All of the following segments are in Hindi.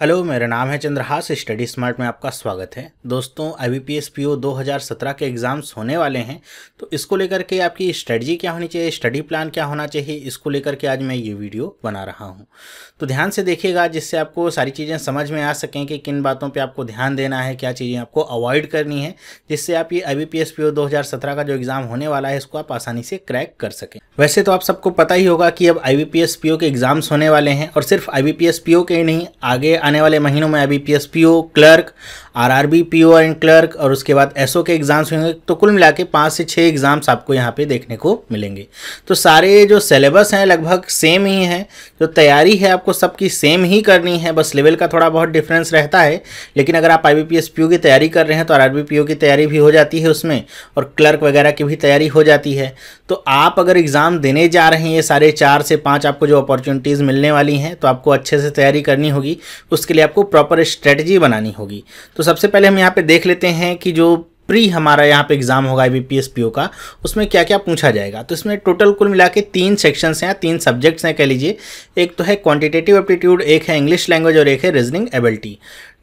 हेलो मेरा नाम है चंद्रहास स्टडी स्मार्ट में आपका स्वागत है दोस्तों I B P S P O दो हज़ार सत्रह के एग्ज़ाम्स होने वाले हैं तो इसको लेकर के आपकी स्ट्रेटजी क्या होनी चाहिए स्टडी प्लान क्या होना चाहिए इसको लेकर के आज मैं ये वीडियो बना रहा हूँ तो ध्यान से देखिएगा जिससे आपको सारी चीज़ें समझ में आ सकें कि किन बातों पर आपको ध्यान देना है क्या चीज़ें आपको अवॉइड करनी है जिससे आप ये I B P S P O दो हज़ार सत्रह का जो एग्ज़ाम होने वाला है इसको आप आसानी से क्रैक कर सकें वैसे तो आप सबको पता ही होगा कि अब I P S P O के एग्ज़ाम्स होने वाले हैं और सिर्फ I P S P O के ही नहीं आगे आने वाले महीनों में अभी P S P O clerk R R B P O and clerk और उसके बाद एस ओ के एग्ज़ाम्स होंगे तो कुल मिला के पाँच से छः एग्ज़ाम्स आपको यहाँ पे देखने को मिलेंगे तो सारे जो सिलेबस हैं लगभग सेम ही हैं जो तैयारी है आपको सबकी सेम ही करनी है बस लेवल का थोड़ा बहुत डिफरेंस रहता है लेकिन अगर आप I B P S P O की तैयारी कर रहे हैं तो R R B P O की तैयारी भी हो जाती है उसमें और क्लर्क वगैरह की भी तैयारी हो जाती है तो आप अगर एग्ज़ाम देने जा रहे हैं ये सारे चार से पाँच आपको जो अपॉर्चुनिटीज़ मिलने वाली हैं तो आपको अच्छे से तैयारी करनी होगी उसके लिए आपको प्रॉपर स्ट्रेटजी बनानी होगी तो सबसे पहले हम यहाँ पे देख लेते हैं कि जो प्री हमारा यहाँ पे एग्ज़ाम होगा आई बी का उसमें क्या क्या पूछा जाएगा तो इसमें टोटल कुल मिला के तीन सेक्शंस हैं तीन सब्जेक्ट्स हैं कह लीजिए एक तो है क्वांटिटेटिव एप्टीट्यूड एक है इंग्लिश लैंग्वेज और एक है रीजनिंग एबिलिटी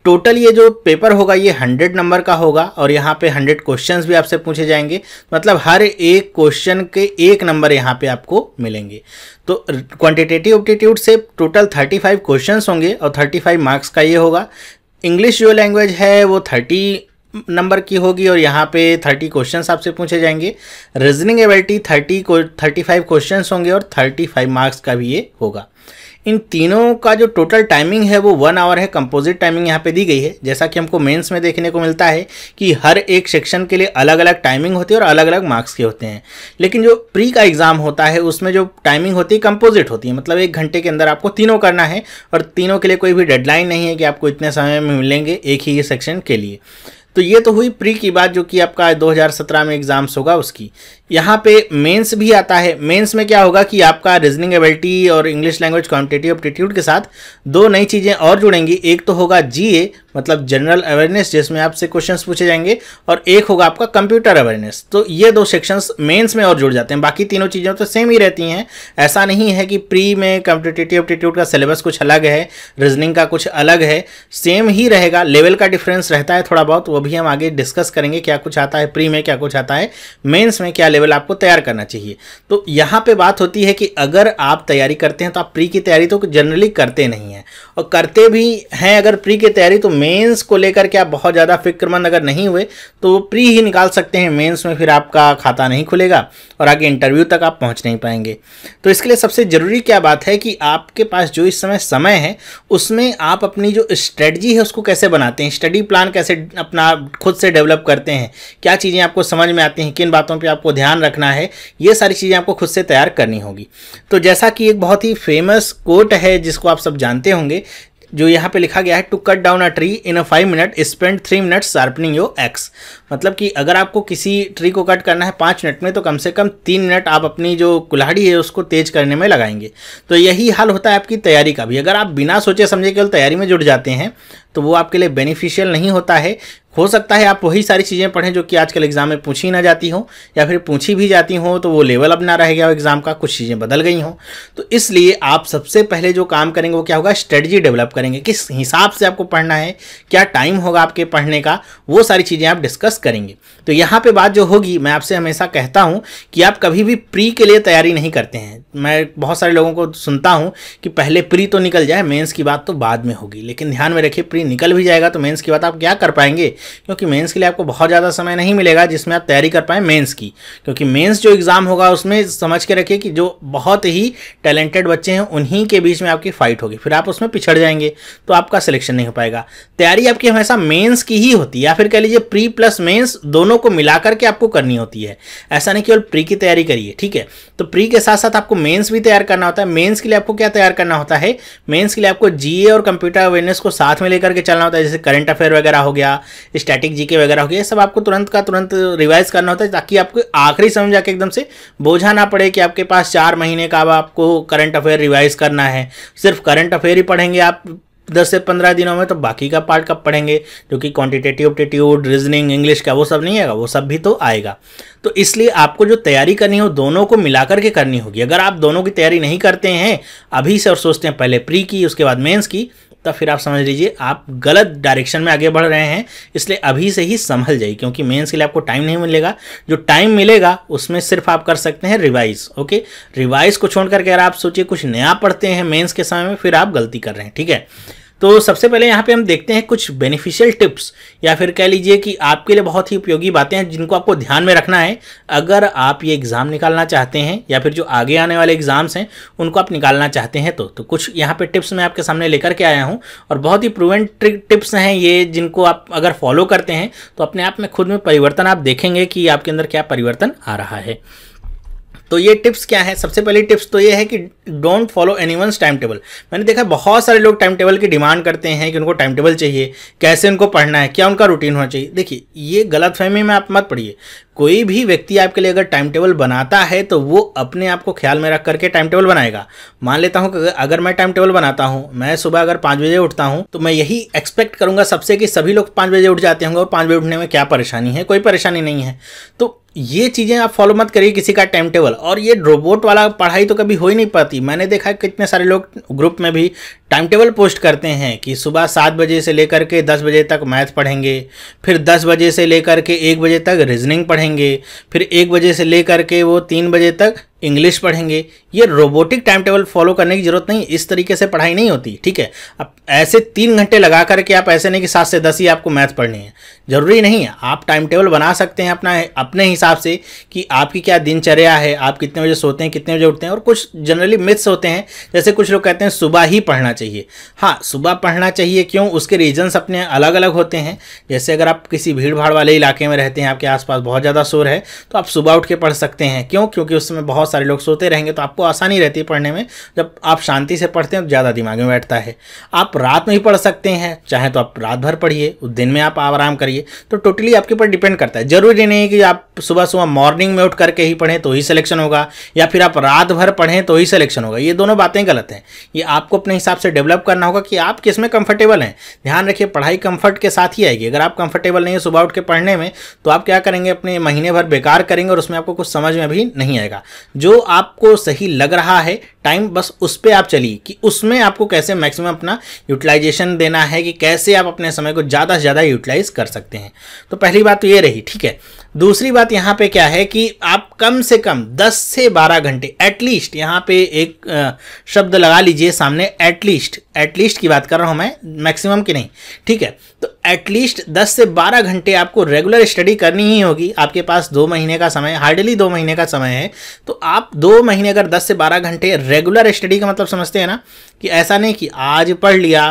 टोटल ये जो पेपर होगा ये हंड्रेड नंबर का होगा और यहाँ पे हंड्रेड क्वेश्चंस भी आपसे पूछे जाएंगे मतलब हर एक क्वेश्चन के एक नंबर यहाँ पे आपको मिलेंगे तो क्वांटिटेटिव ऑप्टीट्यूड से टोटल थर्टी फाइव क्वेश्चन होंगे और थर्टी फाइव मार्क्स का ये होगा इंग्लिश जो लैंग्वेज है वो थर्टी नंबर की होगी और यहाँ पे थर्टी क्वेश्चंस आपसे पूछे जाएंगे reasoning ability thirty thirty five questions होंगे और थर्टी फाइव मार्क्स का भी ये होगा इन तीनों का जो टोटल टाइमिंग है वो वन आवर है कंपोजिट टाइमिंग यहाँ पे दी गई है जैसा कि हमको मेंस में देखने को मिलता है कि हर एक सेक्शन के लिए अलग अलग टाइमिंग होती है और अलग अलग मार्क्स के होते हैं लेकिन जो प्री का एग्ज़ाम होता है उसमें जो टाइमिंग होती है कंपोजिट होती है मतलब एक घंटे के अंदर आपको तीनों करना है और तीनों के लिए कोई भी डेडलाइन नहीं है कि आपको इतने समय में मिलेंगे एक ही सेक्शन के लिए तो ये तो हुई प्री की बात जो कि आपका 2017 में एग्ज़ाम्स होगा उसकी यहाँ पे मेंस भी आता है मेंस में क्या होगा कि आपका रीजनिंग एबिलिटी और इंग्लिश लैंग्वेज कॉम्पिटेटिव ऑप्टीट्यूड के साथ दो नई चीज़ें और जुड़ेंगी एक तो होगा जीए मतलब जनरल अवेयरनेस जिसमें आपसे क्वेश्चंस पूछे जाएंगे और एक होगा आपका कंप्यूटर अवेयरनेस तो ये दो सेक्शंस मेंस में और जुड़ जाते हैं बाकी तीनों चीज़ें तो सेम ही रहती हैं ऐसा नहीं है कि प्री में कम्पिटेटिव एप्टीट्यूड का सिलेबस कुछ अलग है रीजनिंग का कुछ अलग है सेम ही रहेगा लेवल का डिफरेंस रहता है थोड़ा बहुत वो भी हम आगे डिस्कस करेंगे क्या कुछ आता है प्री में क्या कुछ आता है मेन्स में क्या लेवल आपको तैयार करना चाहिए तो यहाँ पे बात होती है कि अगर आप तैयारी करते हैं तो आप प्री की तैयारी तो जनरली करते नहीं हैं और करते भी हैं अगर प्री की तैयारी तो मेंस को लेकर के आप बहुत ज़्यादा फिक्रमंद अगर नहीं हुए तो प्री ही निकाल सकते हैं मेन्स में फिर आपका खाता नहीं खुलेगा और आगे इंटरव्यू तक आप पहुँच नहीं पाएंगे तो इसके लिए सबसे ज़रूरी क्या बात है कि आपके पास जो इस समय समय है उसमें आप अपनी जो स्ट्रेटजी है उसको कैसे बनाते हैं स्टडी प्लान कैसे अपना खुद से डेवलप करते हैं क्या चीज़ें आपको समझ में आती हैं किन बातों पर आपको ध्यान ध्यान रखना है ये सारी चीज़ें आपको खुद से तैयार करनी होगी तो जैसा कि एक बहुत ही फेमस कोट है जिसको आप सब जानते होंगे जो यहाँ पे लिखा गया है to cut down a tree in a five minute spend three minute sharpening your axe मतलब कि अगर आपको किसी ट्री को कट करना है पाँच मिनट में तो कम से कम तीन मिनट आप अपनी जो कुल्हाड़ी है उसको तेज करने में लगाएंगे तो यही हाल होता है आपकी तैयारी का भी अगर आप बिना सोचे समझे केवल तैयारी में जुट जाते हैं तो वो आपके लिए बेनिफिशियल नहीं होता है हो सकता है आप वही सारी चीज़ें पढ़ें जो कि आजकल एग्ज़ाम में पूछी ना जाती हो या फिर पूछी भी जाती हो तो वो लेवल अब ना रह गया एग्ज़ाम का कुछ चीज़ें बदल गई हों तो इसलिए आप सबसे पहले जो काम करेंगे वो क्या होगा स्ट्रेटजी डेवलप करेंगे किस हिसाब से आपको पढ़ना है क्या टाइम होगा आपके पढ़ने का वो सारी चीज़ें आप डिस्कस करेंगे तो यहाँ पर बात जो होगी मैं आपसे हमेशा कहता हूँ कि आप कभी भी प्री के लिए तैयारी नहीं करते हैं मैं बहुत सारे लोगों को सुनता हूँ कि पहले प्री तो निकल जाए मेन्स की बात तो बाद में होगी लेकिन ध्यान में रखिए प्री निकल भी जाएगा तो मेन्स की बात आप क्या कर पाएंगे क्योंकि मेंस के लिए आपको बहुत ज़्यादा समय नहीं मिलेगा जिसमें आप तैयारी कर पाएँ मेंस की क्योंकि मेंस जो एग्ज़ाम होगा उसमें समझ के रखिए कि जो बहुत ही टैलेंटेड बच्चे हैं उन्हीं के बीच में आपकी फ़ाइट होगी फिर आप उसमें पिछड़ जाएंगे तो आपका सिलेक्शन नहीं हो पाएगा तैयारी आपकी हमेशा मेन्स की ही होती है या फिर कह लीजिए प्री प्लस मेन्स दोनों को मिला करके आपको करनी होती है ऐसा नहीं केवल प्री की तैयारी करिए ठीक है तो प्री के साथ साथ आपको मेन्स भी तैयार करना होता है मेन्स के लिए आपको क्या तैयार करना होता है मेन्स के लिए आपको जीए और कंप्यूटर अवेयरनेस को साथ में लेकर के चलना होता है जैसे करंट अफेयर वगैरह हो गया स्टैटिक जीके वगैरह हो गया ये सब आपको तुरंत का तुरंत रिवाइज करना होता है ताकि आपको आखिरी समझ जाके एकदम से बोझा ना पड़े कि आपके पास चार महीने का अब आपको करंट अफेयर रिवाइज करना है सिर्फ करंट अफेयर ही पढ़ेंगे आप दस से पंद्रह दिनों में तो बाकी का पार्ट कब पढ़ेंगे जो कि क्वान्टिटेटिव ऑप्टिट्यूड रीजनिंग इंग्लिश का वो सब नहीं आएगा वो सब भी तो आएगा तो इसलिए आपको जो तैयारी करनी हो दोनों को मिलाकर के करनी होगी अगर आप दोनों की तैयारी नहीं करते हैं अभी से और सोचते हैं पहले प्री की उसके बाद मेंस की तब तो फिर आप समझ लीजिए आप गलत डायरेक्शन में आगे बढ़ रहे हैं इसलिए अभी से ही संभल जाइए क्योंकि मेंस के लिए आपको टाइम नहीं मिलेगा जो टाइम मिलेगा उसमें सिर्फ आप कर सकते हैं रिवाइज ओके रिवाइज को छोड़ करके अगर आप सोचिए कुछ नया पढ़ते हैं मेन्स के समय में फिर आप गलती कर रहे हैं ठीक है तो सबसे पहले यहाँ पे हम देखते हैं कुछ बेनिफिशियल टिप्स या फिर कह लीजिए कि आपके लिए बहुत ही उपयोगी बातें हैं जिनको आपको ध्यान में रखना है अगर आप ये एग्ज़ाम निकालना चाहते हैं या फिर जो आगे आने वाले एग्ज़ाम्स हैं उनको आप निकालना चाहते हैं तो, तो कुछ यहाँ पर टिप्स मैं आपके सामने लेकर के आया हूँ और बहुत ही प्रूवेंट टिप्स हैं ये जिनको आप अगर फॉलो करते हैं तो अपने आप में खुद में परिवर्तन आप देखेंगे कि आपके अंदर क्या परिवर्तन आ रहा है तो ये टिप्स क्या है सबसे पहली टिप्स तो ये है कि don't follow any one's time table मैंने देखा बहुत सारे लोग टाइम टेबल की डिमांड करते हैं कि उनको टाइम टेबल चाहिए कैसे उनको पढ़ना है क्या उनका रूटीन होना चाहिए देखिए ये गलत फहमी में आप मत पढ़िए कोई भी व्यक्ति आपके लिए अगर टाइम टेबल बनाता है तो वो अपने आप को ख्याल में रख करके टाइम टेबल बनाएगा मान लेता हूँ कि अगर मैं टाइम टेबल बनाता हूँ मैं सुबह अगर पाँच बजे उठता हूँ तो मैं यही एक्सपेक्ट करूँगा सबसे कि सभी लोग पाँच बजे उठ जाते होंगे और पाँच बजे उठने में क्या परेशानी है कोई परेशानी नहीं है तो ये चीज़ें आप फॉलो मत करिए किसी का टाइम टेबल और ये रोबोट वाला पढ़ाई तो कभी हो ही नहीं पाती मैंने देखा कितने सारे लोग ग्रुप में भी टाइम टेबल पोस्ट करते हैं कि सुबह सात बजे से लेकर के दस बजे तक मैथ पढ़ेंगे फिर दस बजे से लेकर के एक बजे तक रीजनिंग पढ़ेंगे फिर एक बजे से लेकर के वो तीन बजे तक इंग्लिश पढ़ेंगे ये रोबोटिक टाइम टेबल फॉलो करने की जरूरत नहीं इस तरीके से पढ़ाई नहीं होती ठीक है अब ऐसे तीन घंटे लगा करके आप ऐसे नहीं कि सात से दस ही आपको मैथ पढ़नी है ज़रूरी नहीं है आप टाइम टेबल बना सकते हैं अपना अपने हिसाब से कि आपकी क्या दिनचर्या है आप कितने बजे सोते हैं कितने बजे उठते हैं और कुछ जनरली मिथ्स होते हैं जैसे कुछ लोग कहते हैं सुबह ही पढ़ना चाहिए हाँ सुबह पढ़ना चाहिए क्यों उसके रीजन्स अपने अलग अलग होते हैं जैसे अगर आप किसी भीड़ भाड़ वाले इलाके में रहते हैं आपके आसपास बहुत ज़्यादा शोर है तो आप सुबह उठ के पढ़ सकते हैं क्यों क्योंकि उस समय बहुत सारे लोग सोते रहेंगे तो आपको आसानी रहती है पढ़ने में जब आप शांति से पढ़ते हैं तो ज़्यादा दिमाग में बैठता है आप रात में ही पढ़ सकते हैं चाहे तो आप रात भर पढ़िए उस दिन में आप आराम करिए तो टोटली आपके ऊपर डिपेंड करता है ज़रूरी नहीं कि आप सुबह सुबह मॉर्निंग में उठ करके ही पढ़ें तो ही सिलेक्शन होगा या फिर आप रात भर पढ़ें तो ही सिलेक्शन होगा ये दोनों बातें गलत हैं ये आपको अपने हिसाब से डेवलप करना होगा कि आप किस में कंफर्टेबल हैं ध्यान रखिए पढ़ाई कंफर्ट के साथ ही आएगी अगर आप कंफर्टेबल नहीं है सुबह उठ के पढ़ने में तो आप क्या करेंगे अपने महीने भर बेकार करेंगे और उसमें आपको कुछ समझ में भी नहीं आएगा जो आपको सही लग रहा है टाइम बस उस पर आप चलिए कि उसमें आपको कैसे मैक्सिमम अपना यूटिलाइजेशन देना है कि कैसे आप अपने समय को ज़्यादा से ज़्यादा यूटिलाइज कर सकते हैं तो पहली बात तो ये रही ठीक है दूसरी बात यहाँ पे क्या है कि आप कम से कम 10 से 12 घंटे एटलीस्ट यहाँ पे एक शब्द लगा लीजिए सामने एटलीस्ट एटलीस्ट की बात कर रहा हूँ मैं मैक्सिमम की नहीं ठीक है तो एटलीस्ट 10 से 12 घंटे आपको रेगुलर स्टडी करनी ही होगी आपके पास दो महीने का समय हार्डली दो महीने का समय है तो आप दो महीने अगर दस से बारह घंटे रेगुलर स्टडी का मतलब समझते हैं ना कि ऐसा नहीं कि आज पढ़ लिया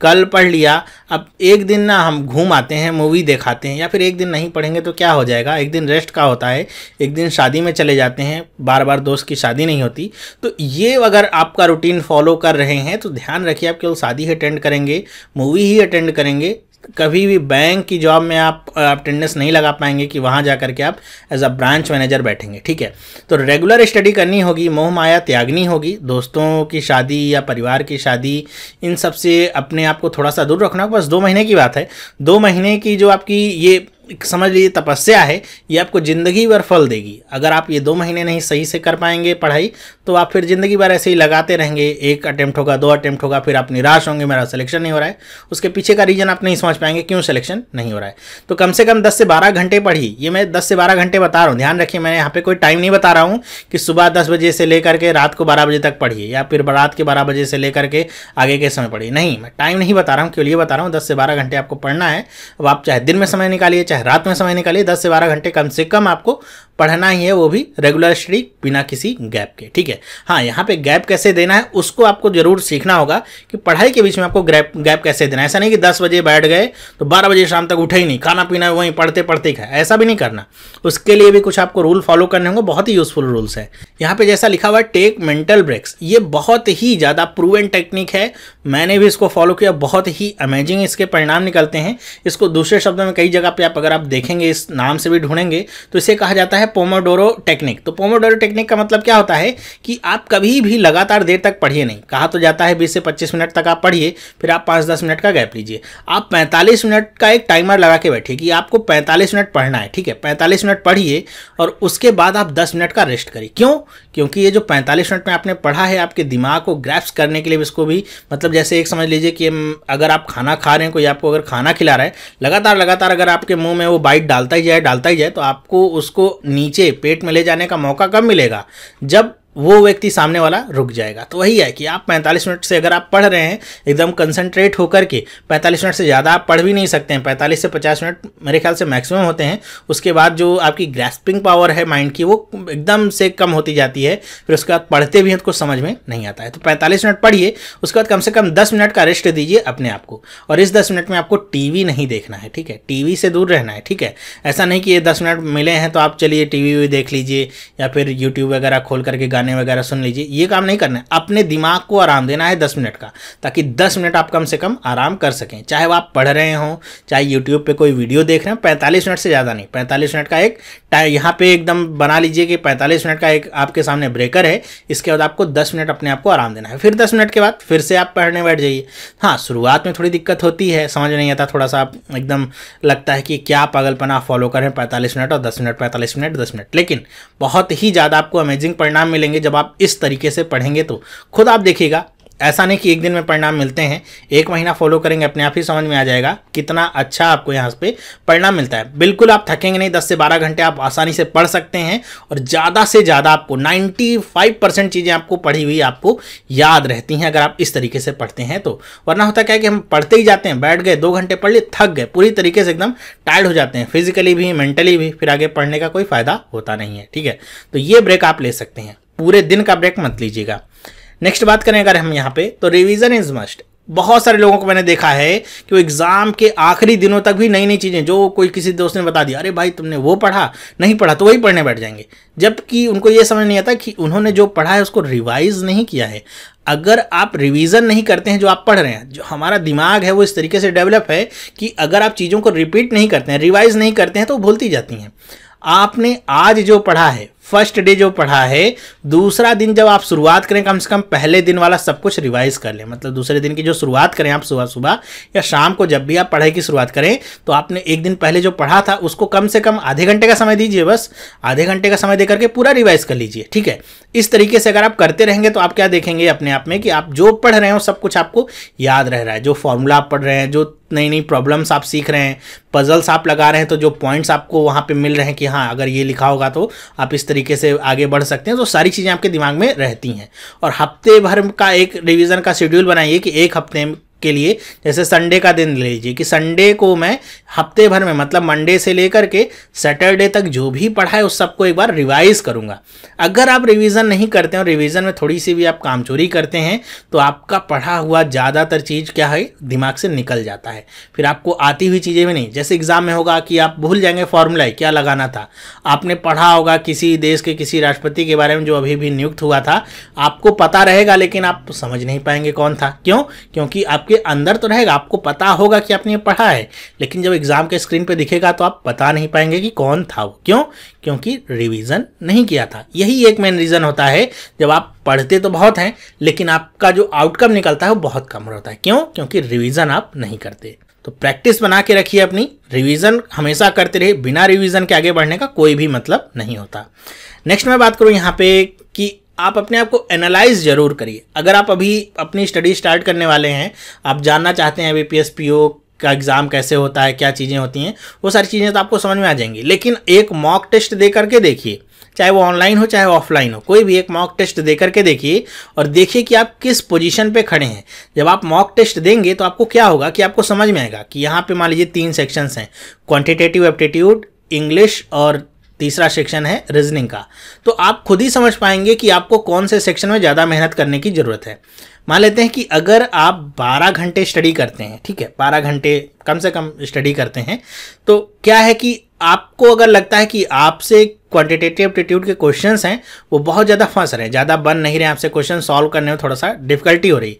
कल पढ़ लिया अब एक दिन ना हम घूम आते हैं मूवी देखाते हैं या फिर एक दिन नहीं पढ़ेंगे तो क्या हो जाएगा एक दिन रेस्ट का होता है एक दिन शादी में चले जाते हैं बार बार दोस्त की शादी नहीं होती तो ये अगर आपका रूटीन फॉलो कर रहे हैं तो ध्यान रखिए आप केवल शादी ही अटेंड करेंगे मूवी ही अटेंड करेंगे कभी भी बैंक की जॉब में आप अटेंडेंस नहीं लगा पाएंगे कि वहाँ जा करके आप एज अ ब्रांच मैनेजर बैठेंगे ठीक है तो रेगुलर स्टडी करनी होगी मोह माया त्यागनी होगी दोस्तों की शादी या परिवार की शादी इन सब से अपने आप को थोड़ा सा दूर रखना बस दो महीने की बात है दो महीने की जो आपकी ये समझ लीजिए तपस्या है ये आपको ज़िंदगी भर फल देगी अगर आप ये दो महीने नहीं सही से कर पाएंगे पढ़ाई तो आप फिर ज़िंदगी भर ऐसे ही लगाते रहेंगे एक अटैम्प्ट होगा दो अटैम्प्ट होगा फिर आप निराश होंगे मेरा सिलेक्शन नहीं हो रहा है उसके पीछे का रीज़न आप नहीं समझ पाएंगे क्यों सिलेक्शन नहीं हो रहा है तो कम से कम दस से बारह घंटे पढ़ी ये मैं दस से बारह घंटे बता रहा हूँ ध्यान रखिए मैं यहाँ पर कोई टाइम नहीं बता रहा हूँ कि सुबह दस बजे से लेकर के रात को बारह बजे तक पढ़िए या फिर रात के बारह बजे से लेकर के आगे के समय पढ़िए नहीं मैं टाइम नहीं बता रहा हूँ केवल ये बता रहा हूँ दस से बारह घंटे आपको पढ़ना है अब आप चाहे दिन में समय निकालिए चाहे चाहे रात में समय निकालिए दस से बारह घंटे कम से कम आपको पढ़ना ही है वो भी रेगुलर स्टडी बिना किसी गैप के ठीक है हाँ यहाँ पे गैप कैसे देना है उसको आपको जरूर सीखना होगा कि पढ़ाई के बीच में आपको गैप गैप कैसे देना है ऐसा नहीं कि दस बजे बैठ गए तो बारह बजे शाम तक उठे ही नहीं खाना पीना वहीं पढ़ते पढ़ते खाए ऐसा भी नहीं करना उसके लिए भी कुछ आपको रूल फॉलो करने होंगे बहुत ही यूजफुल रूल्स है यहाँ पे जैसा लिखा हुआ है टेक मेंटल ब्रेक्स ये बहुत ही ज़्यादा प्रूवन टेक्निक है मैंने भी इसको फॉलो किया बहुत ही अमेजिंग इसके परिणाम निकलते हैं इसको दूसरे शब्दों में कई जगह पर आप अगर आप देखेंगे इस नाम से भी ढूंढेंगे तो इसे कहा जाता है है पोमोडोरो टेक्निक तो पोमोडोरो टेक्निक का मतलब क्या होता है कि आप कभी भी लगातार देर तक पढ़िए नहीं कहा तो जाता है बीस से पच्चीस मिनट तक आप पढ़िए फिर आप पाँच दस मिनट का गैप लीजिए आप पैंतालीस मिनट का एक टाइमर लगा के बैठिए कि आपको पैंतालीस मिनट पढ़ना है ठीक है पैंतालीस मिनट पढ़िए और उसके बाद आप दस मिनट का रेस्ट करिए क्यों क्योंकि ये जो पैंतालीस मिनट में आपने पढ़ा है आपके दिमाग को ग्रैप्स करने के लिए इसको भी मतलब जैसे एक समझ लीजिए कि अगर आप खाना खा रहे हैं कोई आपको अगर खाना खिला रहा है लगातार लगातार अगर आपके मुंह में वो बाइट डालता ही जाए डालता ही जाए तो आपको उसको नीचे पेट में ले जाने का मौका कब मिलेगा जब वो व्यक्ति सामने वाला रुक जाएगा तो वही है कि आप 45 मिनट से अगर आप पढ़ रहे हैं एकदम कंसंट्रेट होकर के 45 मिनट से ज़्यादा आप पढ़ भी नहीं सकते हैं 45 से 50 मिनट मेरे ख्याल से मैक्सिमम होते हैं उसके बाद जो आपकी ग्रेस्पिंग पावर है माइंड की वो एकदम से कम होती जाती है फिर उसके बाद पढ़ते भी हैं तो कुछ समझ में नहीं आता है तो पैंतालीस मिनट पढ़िए उसके बाद कम से कम दस मिनट का रेस्ट दीजिए अपने आप को और इस दस मिनट में आपको टी नहीं देखना है ठीक है टी से दूर रहना है ठीक है ऐसा नहीं कि ये दस मिनट मिले हैं तो आप चलिए टी वी देख लीजिए या फिर यूट्यूब वगैरह खोल करके गाने गाने वगैरह सुन लीजिए ये काम नहीं करना है अपने दिमाग को आराम देना है दस मिनट का ताकि दस मिनट आप कम से कम आराम कर सकें चाहे वो आप पढ़ रहे हों चाहे यूट्यूब पर कोई वीडियो देख रहे हो पैंतालीस मिनट से ज़्यादा नहीं पैंतालीस मिनट का एक टाइम यहाँ पर एकदम बना लीजिए कि पैंतालीस मिनट का एक आपके सामने ब्रेकर है इसके बाद आपको दस मिनट अपने आप को आराम देना है फिर दस मिनट के बाद फिर से आप पढ़ने बैठ जाइए हाँ शुरुआत में थोड़ी दिक्कत होती है समझ नहीं आता थोड़ा सा एकदम लगता है कि क्या पागलपना फॉलो करें पैंतालीस मिनट और दस मिनट पैंतालीस मिनट दस मिनट लेकिन बहुत ही ज़्यादा आपको अमेजिंग परिणाम मिलेंगे पाएंगे जब आप इस तरीके से पढ़ेंगे तो खुद आप देखिएगा ऐसा नहीं कि एक दिन में परिणाम मिलते हैं एक महीना फॉलो करेंगे अपने आप ही समझ में आ जाएगा कितना अच्छा आपको यहाँ पे परिणाम मिलता है बिल्कुल आप थकेंगे नहीं 10 से 12 घंटे आप आसानी से पढ़ सकते हैं और ज़्यादा से ज़्यादा आपको 95 परसेंट चीज़ें आपको पढ़ी हुई आपको याद रहती हैं अगर आप इस तरीके से पढ़ते हैं तो वरना होता क्या है कि हम पढ़ते ही जाते हैं बैठ गए दो घंटे पढ़ लिए थक गए पूरी तरीके से एकदम टायर्ड हो जाते हैं फिजिकली भी मेंटली भी फिर आगे पढ़ने का कोई फ़ायदा होता नहीं है ठीक है तो ये ब्रेक आप ले सकते हैं पूरे दिन का ब्रेक मत लीजिएगा नेक्स्ट बात करें अगर हम यहाँ पे तो रिविज़न इज मस्ट बहुत सारे लोगों को मैंने देखा है कि वो एग्ज़ाम के आखिरी दिनों तक भी नई नई चीज़ें जो कोई किसी दोस्त ने बता दिया अरे भाई तुमने वो पढ़ा नहीं पढ़ा तो वही पढ़ने बैठ जाएंगे जबकि उनको ये समझ नहीं आता कि उन्होंने जो पढ़ा है उसको रिवाइज़ नहीं किया है अगर आप रिवीजन नहीं करते हैं जो आप पढ़ रहे हैं जो हमारा दिमाग है वो इस तरीके से डेवलप है कि अगर आप चीज़ों को रिपीट नहीं करते हैं रिवाइज़ नहीं करते हैं तो भूलती जाती हैं आपने आज जो पढ़ा है फर्स्ट डे जो पढ़ा है दूसरा दिन जब आप शुरुआत करें कम से कम पहले दिन वाला सब कुछ रिवाइज कर लें मतलब दूसरे दिन की जो शुरुआत करें आप सुबह सुबह या शाम को जब भी आप पढ़ाई की शुरुआत करें तो आपने एक दिन पहले जो पढ़ा था उसको कम से कम आधे घंटे का समय दीजिए बस आधे घंटे का समय दे करके पूरा रिवाइज कर लीजिए ठीक है इस तरीके से अगर आप करते रहेंगे तो आप क्या देखेंगे अपने आप में कि आप जो पढ़ रहे हो सब कुछ आपको याद रह रहा है जो फॉर्मूला आप पढ़ रहे हैं जो नई नई प्रॉब्लम्स आप सीख रहे हैं पजल्स आप लगा रहे हैं तो जो पॉइंट्स आपको वहाँ पे मिल रहे हैं कि हाँ अगर ये लिखा होगा तो आप इस तरीके से आगे बढ़ सकते हैं तो सारी चीज़ें आपके दिमाग में रहती हैं और हफ्ते भर का एक रिवीजन का शेड्यूल बनाइए कि एक हफ्ते के लिए जैसे संडे का दिन ले लीजिए कि संडे को मैं हफ्ते भर में मतलब मंडे से लेकर के सैटरडे तक जो भी पढ़ा है उस सबको एक बार रिवाइज़ करूँगा अगर आप रिविज़न नहीं करते हैं और रिविज़न में थोड़ी सी भी आप काम चोरी करते हैं तो आपका पढ़ा हुआ ज़्यादातर चीज़ क्या है दिमाग से निकल जाता है फिर आपको आती हुई चीज़ें भी नहीं जैसे एग्ज़ाम में होगा कि आप भूल जाएंगे फॉर्मूला क्या लगाना था आपने पढ़ा होगा किसी देश के किसी राष्ट्रपति के बारे में जो अभी भी नियुक्त हुआ था आपको पता रहेगा लेकिन आप समझ नहीं पाएंगे कौन था क्यों क्योंकि आपके आपके अंदर तो रहेगा आपको पता होगा कि आपने पढ़ा है लेकिन जब एग्ज़ाम के स्क्रीन पे दिखेगा तो आप बता नहीं पाएंगे कि कौन था वो क्यों क्योंकि रिवीजन नहीं किया था यही एक मेन रीज़न होता है जब आप पढ़ते तो बहुत हैं लेकिन आपका जो आउटकम निकलता है वो बहुत कम रहता है क्यों क्योंकि रिविज़न आप नहीं करते तो प्रैक्टिस बना के रखिए अपनी रिवीजन हमेशा करते रहिए बिना रिवीजन के आगे बढ़ने का कोई भी मतलब नहीं होता नेक्स्ट मैं बात करूँ यहाँ पे कि आप अपने आप को एनालाइज ज़रूर करिए अगर आप अभी अपनी स्टडी स्टार्ट करने वाले हैं आप जानना चाहते हैं अभी पी एस पी ओ का एग्ज़ाम कैसे होता है क्या चीज़ें होती हैं वो सारी चीज़ें तो आपको समझ में आ जाएंगी लेकिन एक मॉक टेस्ट दे करके देखिए चाहे वो ऑनलाइन हो चाहे ऑफलाइन हो कोई भी एक मॉक टेस्ट दे करके देखिए और देखिए कि आप किस पोजीशन पे खड़े हैं जब आप मॉक टेस्ट देंगे तो आपको क्या होगा कि आपको समझ में आएगा कि यहाँ पे मान लीजिए तीन सेक्शंस हैं क्वांटिटेटिव एप्टीट्यूड इंग्लिश और तीसरा सेक्शन है रीजनिंग का तो आप खुद ही समझ पाएंगे कि आपको कौन से सेक्शन में ज़्यादा मेहनत करने की ज़रूरत है मान लेते हैं कि अगर आप 12 घंटे स्टडी करते हैं ठीक है 12 घंटे कम से कम स्टडी करते हैं तो क्या है कि आपको अगर लगता है कि आपसे क्वांटिटेटिव एप्टीट्यूड के क्वेश्चंस हैं वो बहुत ज़्यादा फंस रहे हैं ज़्यादा बन नहीं रहे आपसे क्वेश्चन सॉल्व करने में थोड़ा सा डिफिकल्टी हो रही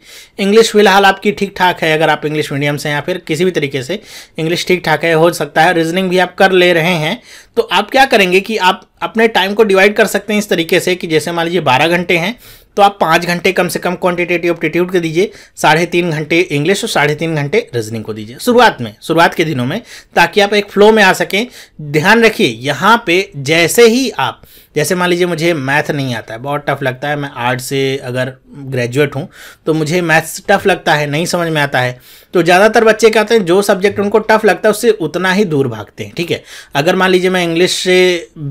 इंग्लिश फिलहाल आपकी ठीक ठाक है अगर आप इंग्लिश मीडियम से या फिर किसी भी तरीके से इंग्लिश ठीक ठाक है हो सकता है रीजनिंग भी आप कर ले रहे हैं तो आप क्या करेंगे कि आप अपने टाइम को डिवाइड कर सकते हैं इस तरीके से कि जैसे मान लीजिए बारह घंटे हैं तो आप पाँच घंटे कम से कम क्वांटिटेटिव एप्टीट्यूड को दीजिए साढ़े तीन घंटे इंग्लिश और साढ़े तीन घंटे रीजनिंग को दीजिए शुरुआत में शुरुआत के दिनों में ताकि आप एक फ्लो में आ सकें ध्यान रखिए यहाँ पे जैसे ही आप जैसे मान लीजिए मुझे मैथ नहीं आता है बहुत टफ लगता है मैं आर्ट से अगर ग्रेजुएट हूँ तो मुझे मैथ्स टफ लगता है नहीं समझ में आता है तो ज़्यादातर बच्चे कहते हैं जो सब्जेक्ट उनको टफ लगता है उससे उतना ही दूर भागते हैं ठीक है अगर मान लीजिए मैं इंग्लिश से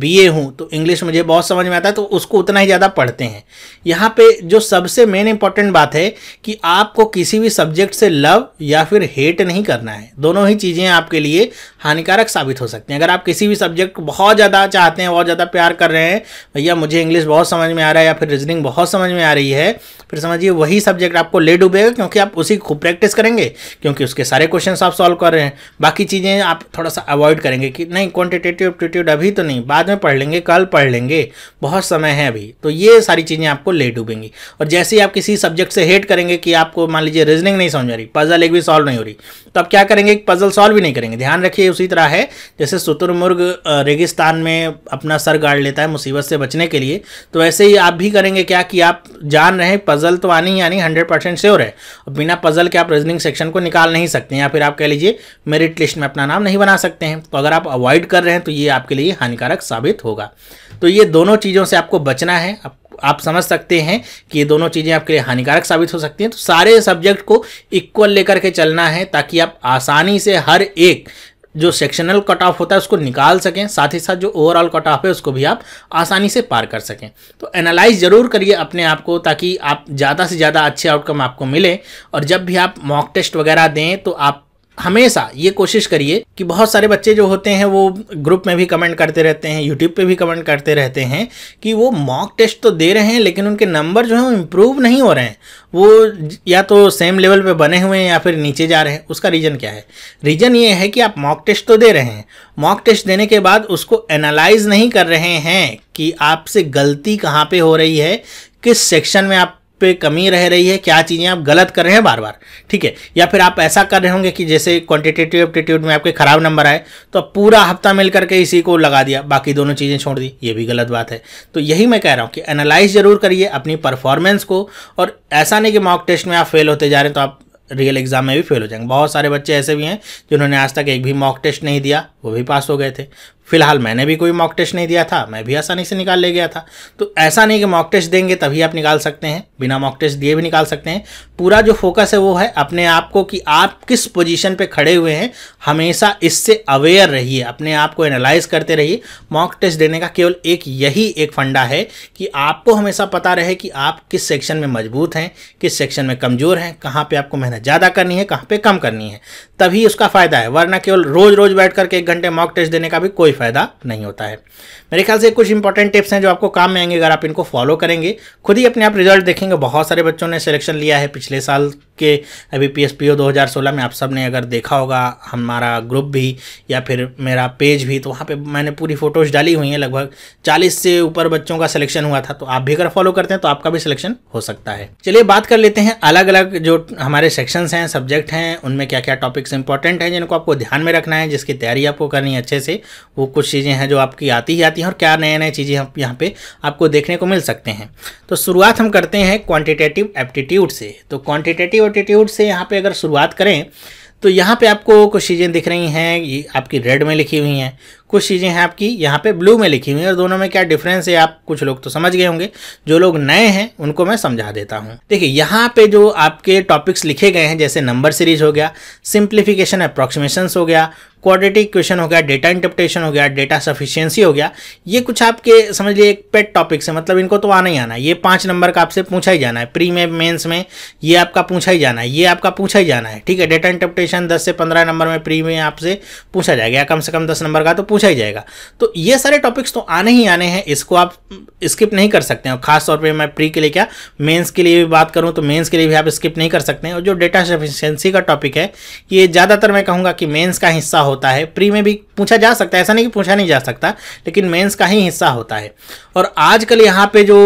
बी हूँ तो इंग्लिश मुझे बहुत समझ में आता है तो उसको उतना ही ज़्यादा पढ़ते हैं यहाँ पर जो सबसे मेन इंपॉर्टेंट बात है कि आपको किसी भी सब्जेक्ट से लव या फिर हेट नहीं करना है दोनों ही चीज़ें आपके लिए हानिकारक साबित हो सकती हैं अगर आप किसी भी सब्जेक्ट को बहुत ज़्यादा चाहते हैं बहुत ज़्यादा प्यार कर रहे हैं है भैया मुझे इंग्लिश बहुत समझ में आ रहा है या फिर रीजनिंग बहुत समझ में आ रही है फिर समझिए वही सब्जेक्ट आपको ले डूबेगा क्योंकि आप उसी खूब प्रैक्टिस करेंगे क्योंकि उसके सारे क्वेश्चन आप सॉल्व कर रहे हैं बाकी चीज़ें आप थोड़ा सा अवॉइड करेंगे कि नहीं क्वान्टिटेटिव एप्टीट्यूड अभी तो नहीं बाद में पढ़ लेंगे कल पढ़ लेंगे बहुत समय है अभी तो ये सारी चीज़ें आपको ले डूबेंगी और जैसे ही आप किसी सब्जेक्ट से हेट करेंगे कि आपको मान लीजिए रीजनिंग नहीं समझ आ रही पजल एक भी सॉल्व नहीं हो रही तो आप क्या करेंगे पजल सॉल्व भी नहीं करेंगे ध्यान रखिए उसी तरह है जैसे शुतुरमुर्ग रेगिस्तान में अपना सर गाड़ लेता है मुसीबत से बचने के लिए तो वैसे ही आप भी करेंगे क्या कि आप जान रहे हैं पजल तो आनी ही आनी हंड्रेड परसेंट श्योर है और बिना पजल के आप रीजनिंग सेक्शन को निकाल नहीं सकते या फिर आप कह लीजिए मेरिट लिस्ट में अपना नाम नहीं बना सकते हैं तो अगर आप अवॉइड कर रहे हैं तो ये आपके लिए हानिकारक साबित होगा तो ये दोनों चीज़ों से आपको बचना है आप समझ सकते हैं कि ये दोनों चीज़ें आपके लिए हानिकारक साबित हो सकती हैं तो सारे सब्जेक्ट को इक्वल लेकर के चलना है ताकि आप आसानी से हर एक जो सेक्शनल कट ऑफ होता है उसको निकाल सकें साथ ही साथ जो ओवरऑल कट ऑफ है उसको भी आप आसानी से पार कर सकें तो एनालाइज ज़रूर करिए अपने आप को ताकि आप ज़्यादा से ज़्यादा अच्छे आउटकम आपको मिले और जब भी आप मॉक टेस्ट वगैरह दें तो आप हमेशा ये कोशिश करिए कि बहुत सारे बच्चे जो होते हैं वो ग्रुप में भी कमेंट करते रहते हैं यूट्यूब पे भी कमेंट करते रहते हैं कि वो मॉक टेस्ट तो दे रहे हैं लेकिन उनके नंबर जो हैं वो इम्प्रूव नहीं हो रहे हैं वो या तो सेम लेवल पे बने हुए हैं या फिर नीचे जा रहे हैं उसका रीज़न क्या है रीज़न ये है कि आप मॉक टेस्ट तो दे रहे हैं मॉक टेस्ट देने के बाद उसको एनालाइज नहीं कर रहे हैं कि आपसे गलती कहाँ पर हो रही है किस सेक्शन में आप पे कमी रह रही है क्या चीज़ें आप गलत कर रहे हैं बार बार ठीक है या फिर आप ऐसा कर रहे होंगे कि जैसे क्वांटिटेटिव एप्टीट्यूड में आपके ख़राब नंबर आए तो आप पूरा हफ्ता मिल करके इसी को लगा दिया बाकी दोनों चीज़ें छोड़ दी ये भी गलत बात है तो यही मैं कह रहा हूँ कि एनालाइज ज़रूर करिए अपनी परफॉर्मेंस को और ऐसा नहीं कि मॉक टेस्ट में आप फेल होते जा रहे हैं तो आप रियल एग्ज़ाम में भी फेल हो जाएंगे बहुत सारे बच्चे ऐसे भी हैं जिन्होंने आज तक एक भी मॉक टेस्ट नहीं दिया वो भी पास हो गए थे फिलहाल मैंने भी कोई मॉक टेस्ट नहीं दिया था मैं भी आसानी से निकाल ले गया था तो ऐसा नहीं कि मॉक टेस्ट देंगे तभी आप निकाल सकते हैं बिना मॉक टेस्ट दिए भी निकाल सकते हैं पूरा जो फोकस है वो है अपने आप को कि आप किस पोजीशन पे खड़े हुए हैं हमेशा इससे अवेयर रहिए अपने आप को एनालाइज करते रहिए मॉक टेस्ट देने का केवल एक यही एक फंडा है कि आपको हमेशा पता रहे कि आप किस सेक्शन में मजबूत हैं किस सेक्शन में कमज़ोर हैं कहाँ पर आपको मेहनत ज़्यादा करनी है कहाँ पर कम करनी है तभी उसका फ़ायदा है वरना केवल रोज़ रोज़ बैठ करके एक घंटे मॉक टेस्ट देने का भी कोई फ़ायदा नहीं होता है मेरे ख्याल से कुछ इंपॉर्टेंट टिप्स हैं जो आपको काम में आएंगे अगर आप इनको फॉलो करेंगे खुद ही अपने आप रिजल्ट देखेंगे बहुत सारे बच्चों ने सिलेक्शन लिया है पिछले साल के अभी पी एस पी ओ दो हज़ार सोलह में आप सब ने अगर देखा होगा हमारा ग्रुप भी या फिर मेरा पेज भी तो वहाँ पे मैंने पूरी फ़ोटोज़ डाली हुई हैं लगभग चालीस से ऊपर बच्चों का सिलेक्शन हुआ था तो आप भी अगर फॉलो करते हैं तो आपका भी सिलेक्शन हो सकता है चलिए बात कर लेते हैं अलग अलग जो हमारे सेक्शंस हैं सब्जेक्ट हैं उनमें क्या क्या टॉपिक्स इंपॉर्टेंट हैं जिनको आपको ध्यान में रखना है जिसकी तैयारी आपको करनी है अच्छे से वो कुछ चीज़ें हैं जो आपकी आती ही आती जाती हैं और क्या नए नए चीज़ें हम यहाँ पे आपको देखने को मिल सकते हैं तो शुरुआत हम करते हैं क्वांटिटेटिव एप्टीट्यूड से तो क्वांटिटेटिव एप्टीट्यूड से यहाँ पे अगर शुरुआत करें तो यहाँ पे आपको कुछ चीज़ें दिख रही हैं ये आपकी रेड में लिखी हुई हैं कुछ चीज़ें हैं आपकी यहाँ पे ब्लू में लिखी हुई हैं और दोनों में क्या डिफरेंस है आप कुछ लोग तो समझ गए होंगे जो लोग नए हैं उनको मैं समझा देता हूँ देखिए यहाँ पे जो आपके टॉपिक्स लिखे गए हैं जैसे नंबर सीरीज हो गया सिंप्लीफिकेशन अप्रॉक्सीमेशंस हो गया क्वाड्रेटिक क्वेश्चन हो गया डेटा इंटरप्रिटेशन हो गया डेटा सफिशियंसी हो गया ये कुछ आपके समझ लिए एक पेट टॉपिक से मतलब इनको तो आना ही आना ये पाँच नंबर का आपसे पूछा ही जाना है प्री में मेन्स में ये आपका पूछा ही जाना है ये आपका पूछा ही जाना है ठीक है डेटा इंटरप्रिटेशन दस से पंद्रह नंबर में प्री में आपसे पूछा जाएगा या कम से कम दस नंबर का तो पूछा ही जाएगा तो ये सारे टॉपिक्स तो आने ही आने हैं इसको आप स्किप नहीं कर सकते हैं खासतौर पर मैं प्री के लिए क्या मेन्स के लिए भी बात करूँ तो मेन्स के लिए भी आप स्किप नहीं कर सकते हैं और जो डेटा सफिशियंसी का टॉपिक है ये ज़्यादातर मैं कहूँगा कि मेन्स का हिस्सा हो होता है प्री में भी पूछा जा सकता है ऐसा नहीं कि पूछा नहीं जा सकता लेकिन मेंस का ही हिस्सा होता है और आजकल यहाँ पे जो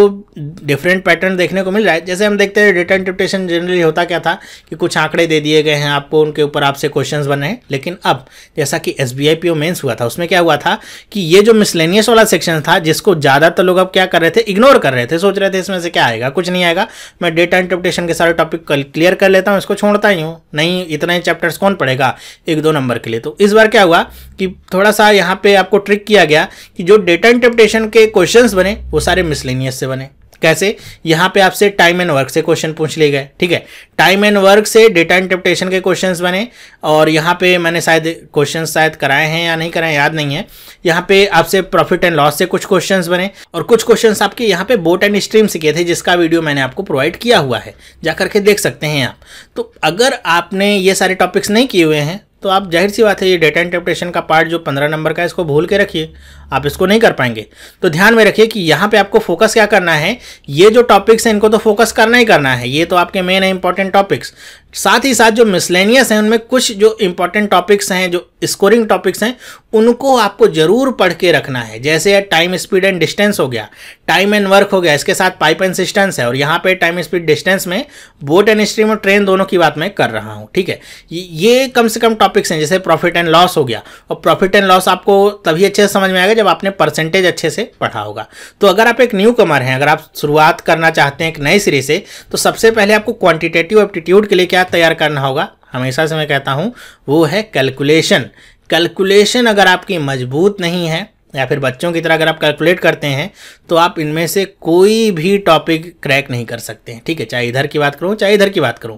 डिफरेंट पैटर्न देखने को मिल रहा है जैसे हम देखते हैं डेटा इंटरप्रिटेशन जनरली होता क्या था कि कुछ आंकड़े दे दिए गए हैं आपको उनके ऊपर आपसे क्वेश्चन बने हैं लेकिन अब जैसा कि एस बी हुआ था उसमें क्या हुआ था कि ये जो मिसलेनियस वाला सेक्शन था जिसको ज़्यादातर लोग अब क्या कर रहे थे इग्नोर कर रहे थे सोच रहे थे इसमें से क्या आएगा कुछ नहीं आएगा मैं डेटा इंटरप्रिटेशन के सारे टॉपिक क्लियर कर लेता हूँ इसको छोड़ता ही हूँ नहीं इतने चैप्टर्स कौन पढ़ेगा एक दो नंबर के लिए तो इस बार क्या हुआ कि थोड़ा सा यहाँ पे आपको ट्रिक किया गया कि जो डेटा इंटरप्रिटेशन के क्वेश्चंस बने वो सारे मिसलेनियस से बने कैसे यहाँ पे आपसे टाइम एंड वर्क से क्वेश्चन पूछ लिए गए ठीक है टाइम एंड वर्क से डेटा इंटरप्रिटेशन के क्वेश्चंस बने और यहाँ पे मैंने शायद क्वेश्चन शायद कराए हैं या नहीं कराए याद नहीं है यहाँ पे आपसे प्रॉफिट एंड लॉस से कुछ क्वेश्चंस बने और कुछ क्वेश्चंस आपके यहाँ पे बोट एंड स्ट्रीम से किए थे जिसका वीडियो मैंने आपको प्रोवाइड किया हुआ है जा करके देख सकते हैं आप तो अगर आपने ये सारे टॉपिक्स नहीं किए हुए हैं तो आप जाहिर सी बात है ये डेटा इंटरप्रिटेशन का पार्ट जो पंद्रह नंबर का है इसको भूल के रखिए आप इसको नहीं कर पाएंगे तो ध्यान में रखिए कि यहाँ पे आपको फोकस क्या करना है ये जो टॉपिक्स हैं इनको तो फोकस करना ही करना है ये तो आपके मेन है इंपॉर्टेंट टॉपिक्स साथ ही साथ जो मिसलेनियस हैं उनमें कुछ जो इंपॉर्टेंट टॉपिक्स हैं जो स्कोरिंग टॉपिक्स हैं उनको आपको ज़रूर पढ़ के रखना है जैसे टाइम स्पीड एंड डिस्टेंस हो गया टाइम एंड वर्क हो गया इसके साथ पाइप एंड सिस्टेंस है और यहाँ पे टाइम स्पीड डिस्टेंस में बोट एंड स्ट्रीम और ट्रेन दोनों की बात मैं कर रहा हूँ ठीक है ये कम से कम टॉपिक्स हैं जैसे प्रॉफिट एंड लॉस हो गया और प्रॉफिट एंड लॉस आपको तभी अच्छे से समझ में आएगा जब आपने परसेंटेज अच्छे से पढ़ा होगा तो अगर आप एक न्यू कमर हैं अगर आप शुरुआत करना चाहते हैं एक नए सिरे से तो सबसे पहले आपको क्वांटिटेटिव एप्टीट्यूड के लिए क्या तैयार करना होगा हमेशा से मैं कहता हूँ वो है कैलकुलेशन कैलकुलेशन अगर आपकी मजबूत नहीं है या फिर बच्चों की तरह अगर आप कैलकुलेट करते हैं तो आप इनमें से कोई भी टॉपिक क्रैक नहीं कर सकते हैं ठीक है चाहे इधर की बात करूँ चाहे इधर की बात करूँ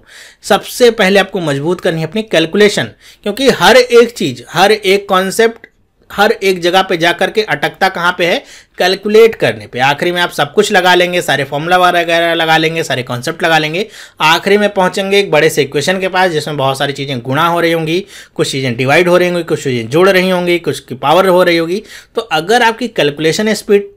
सबसे पहले आपको मजबूत करनी है अपनी कैलकुलेशन क्योंकि हर एक चीज़ हर एक कॉन्सेप्ट हर एक जगह पे जा करके अटकता कहाँ पे है कैलकुलेट करने पे आखिरी में आप सब कुछ लगा लेंगे सारे फॉर्मूला वगैरह लगा लेंगे सारे कॉन्सेप्ट लगा लेंगे आखिरी में पहुँचेंगे एक बड़े से इक्वेशन के पास जिसमें बहुत सारी चीज़ें गुणा हो रही होंगी कुछ चीज़ें डिवाइड हो रही होंगी कुछ चीज़ें जुड़ रही होंगी कुछ की पावर हो रही होगी तो अगर आपकी कैलकुलेशन स्पीड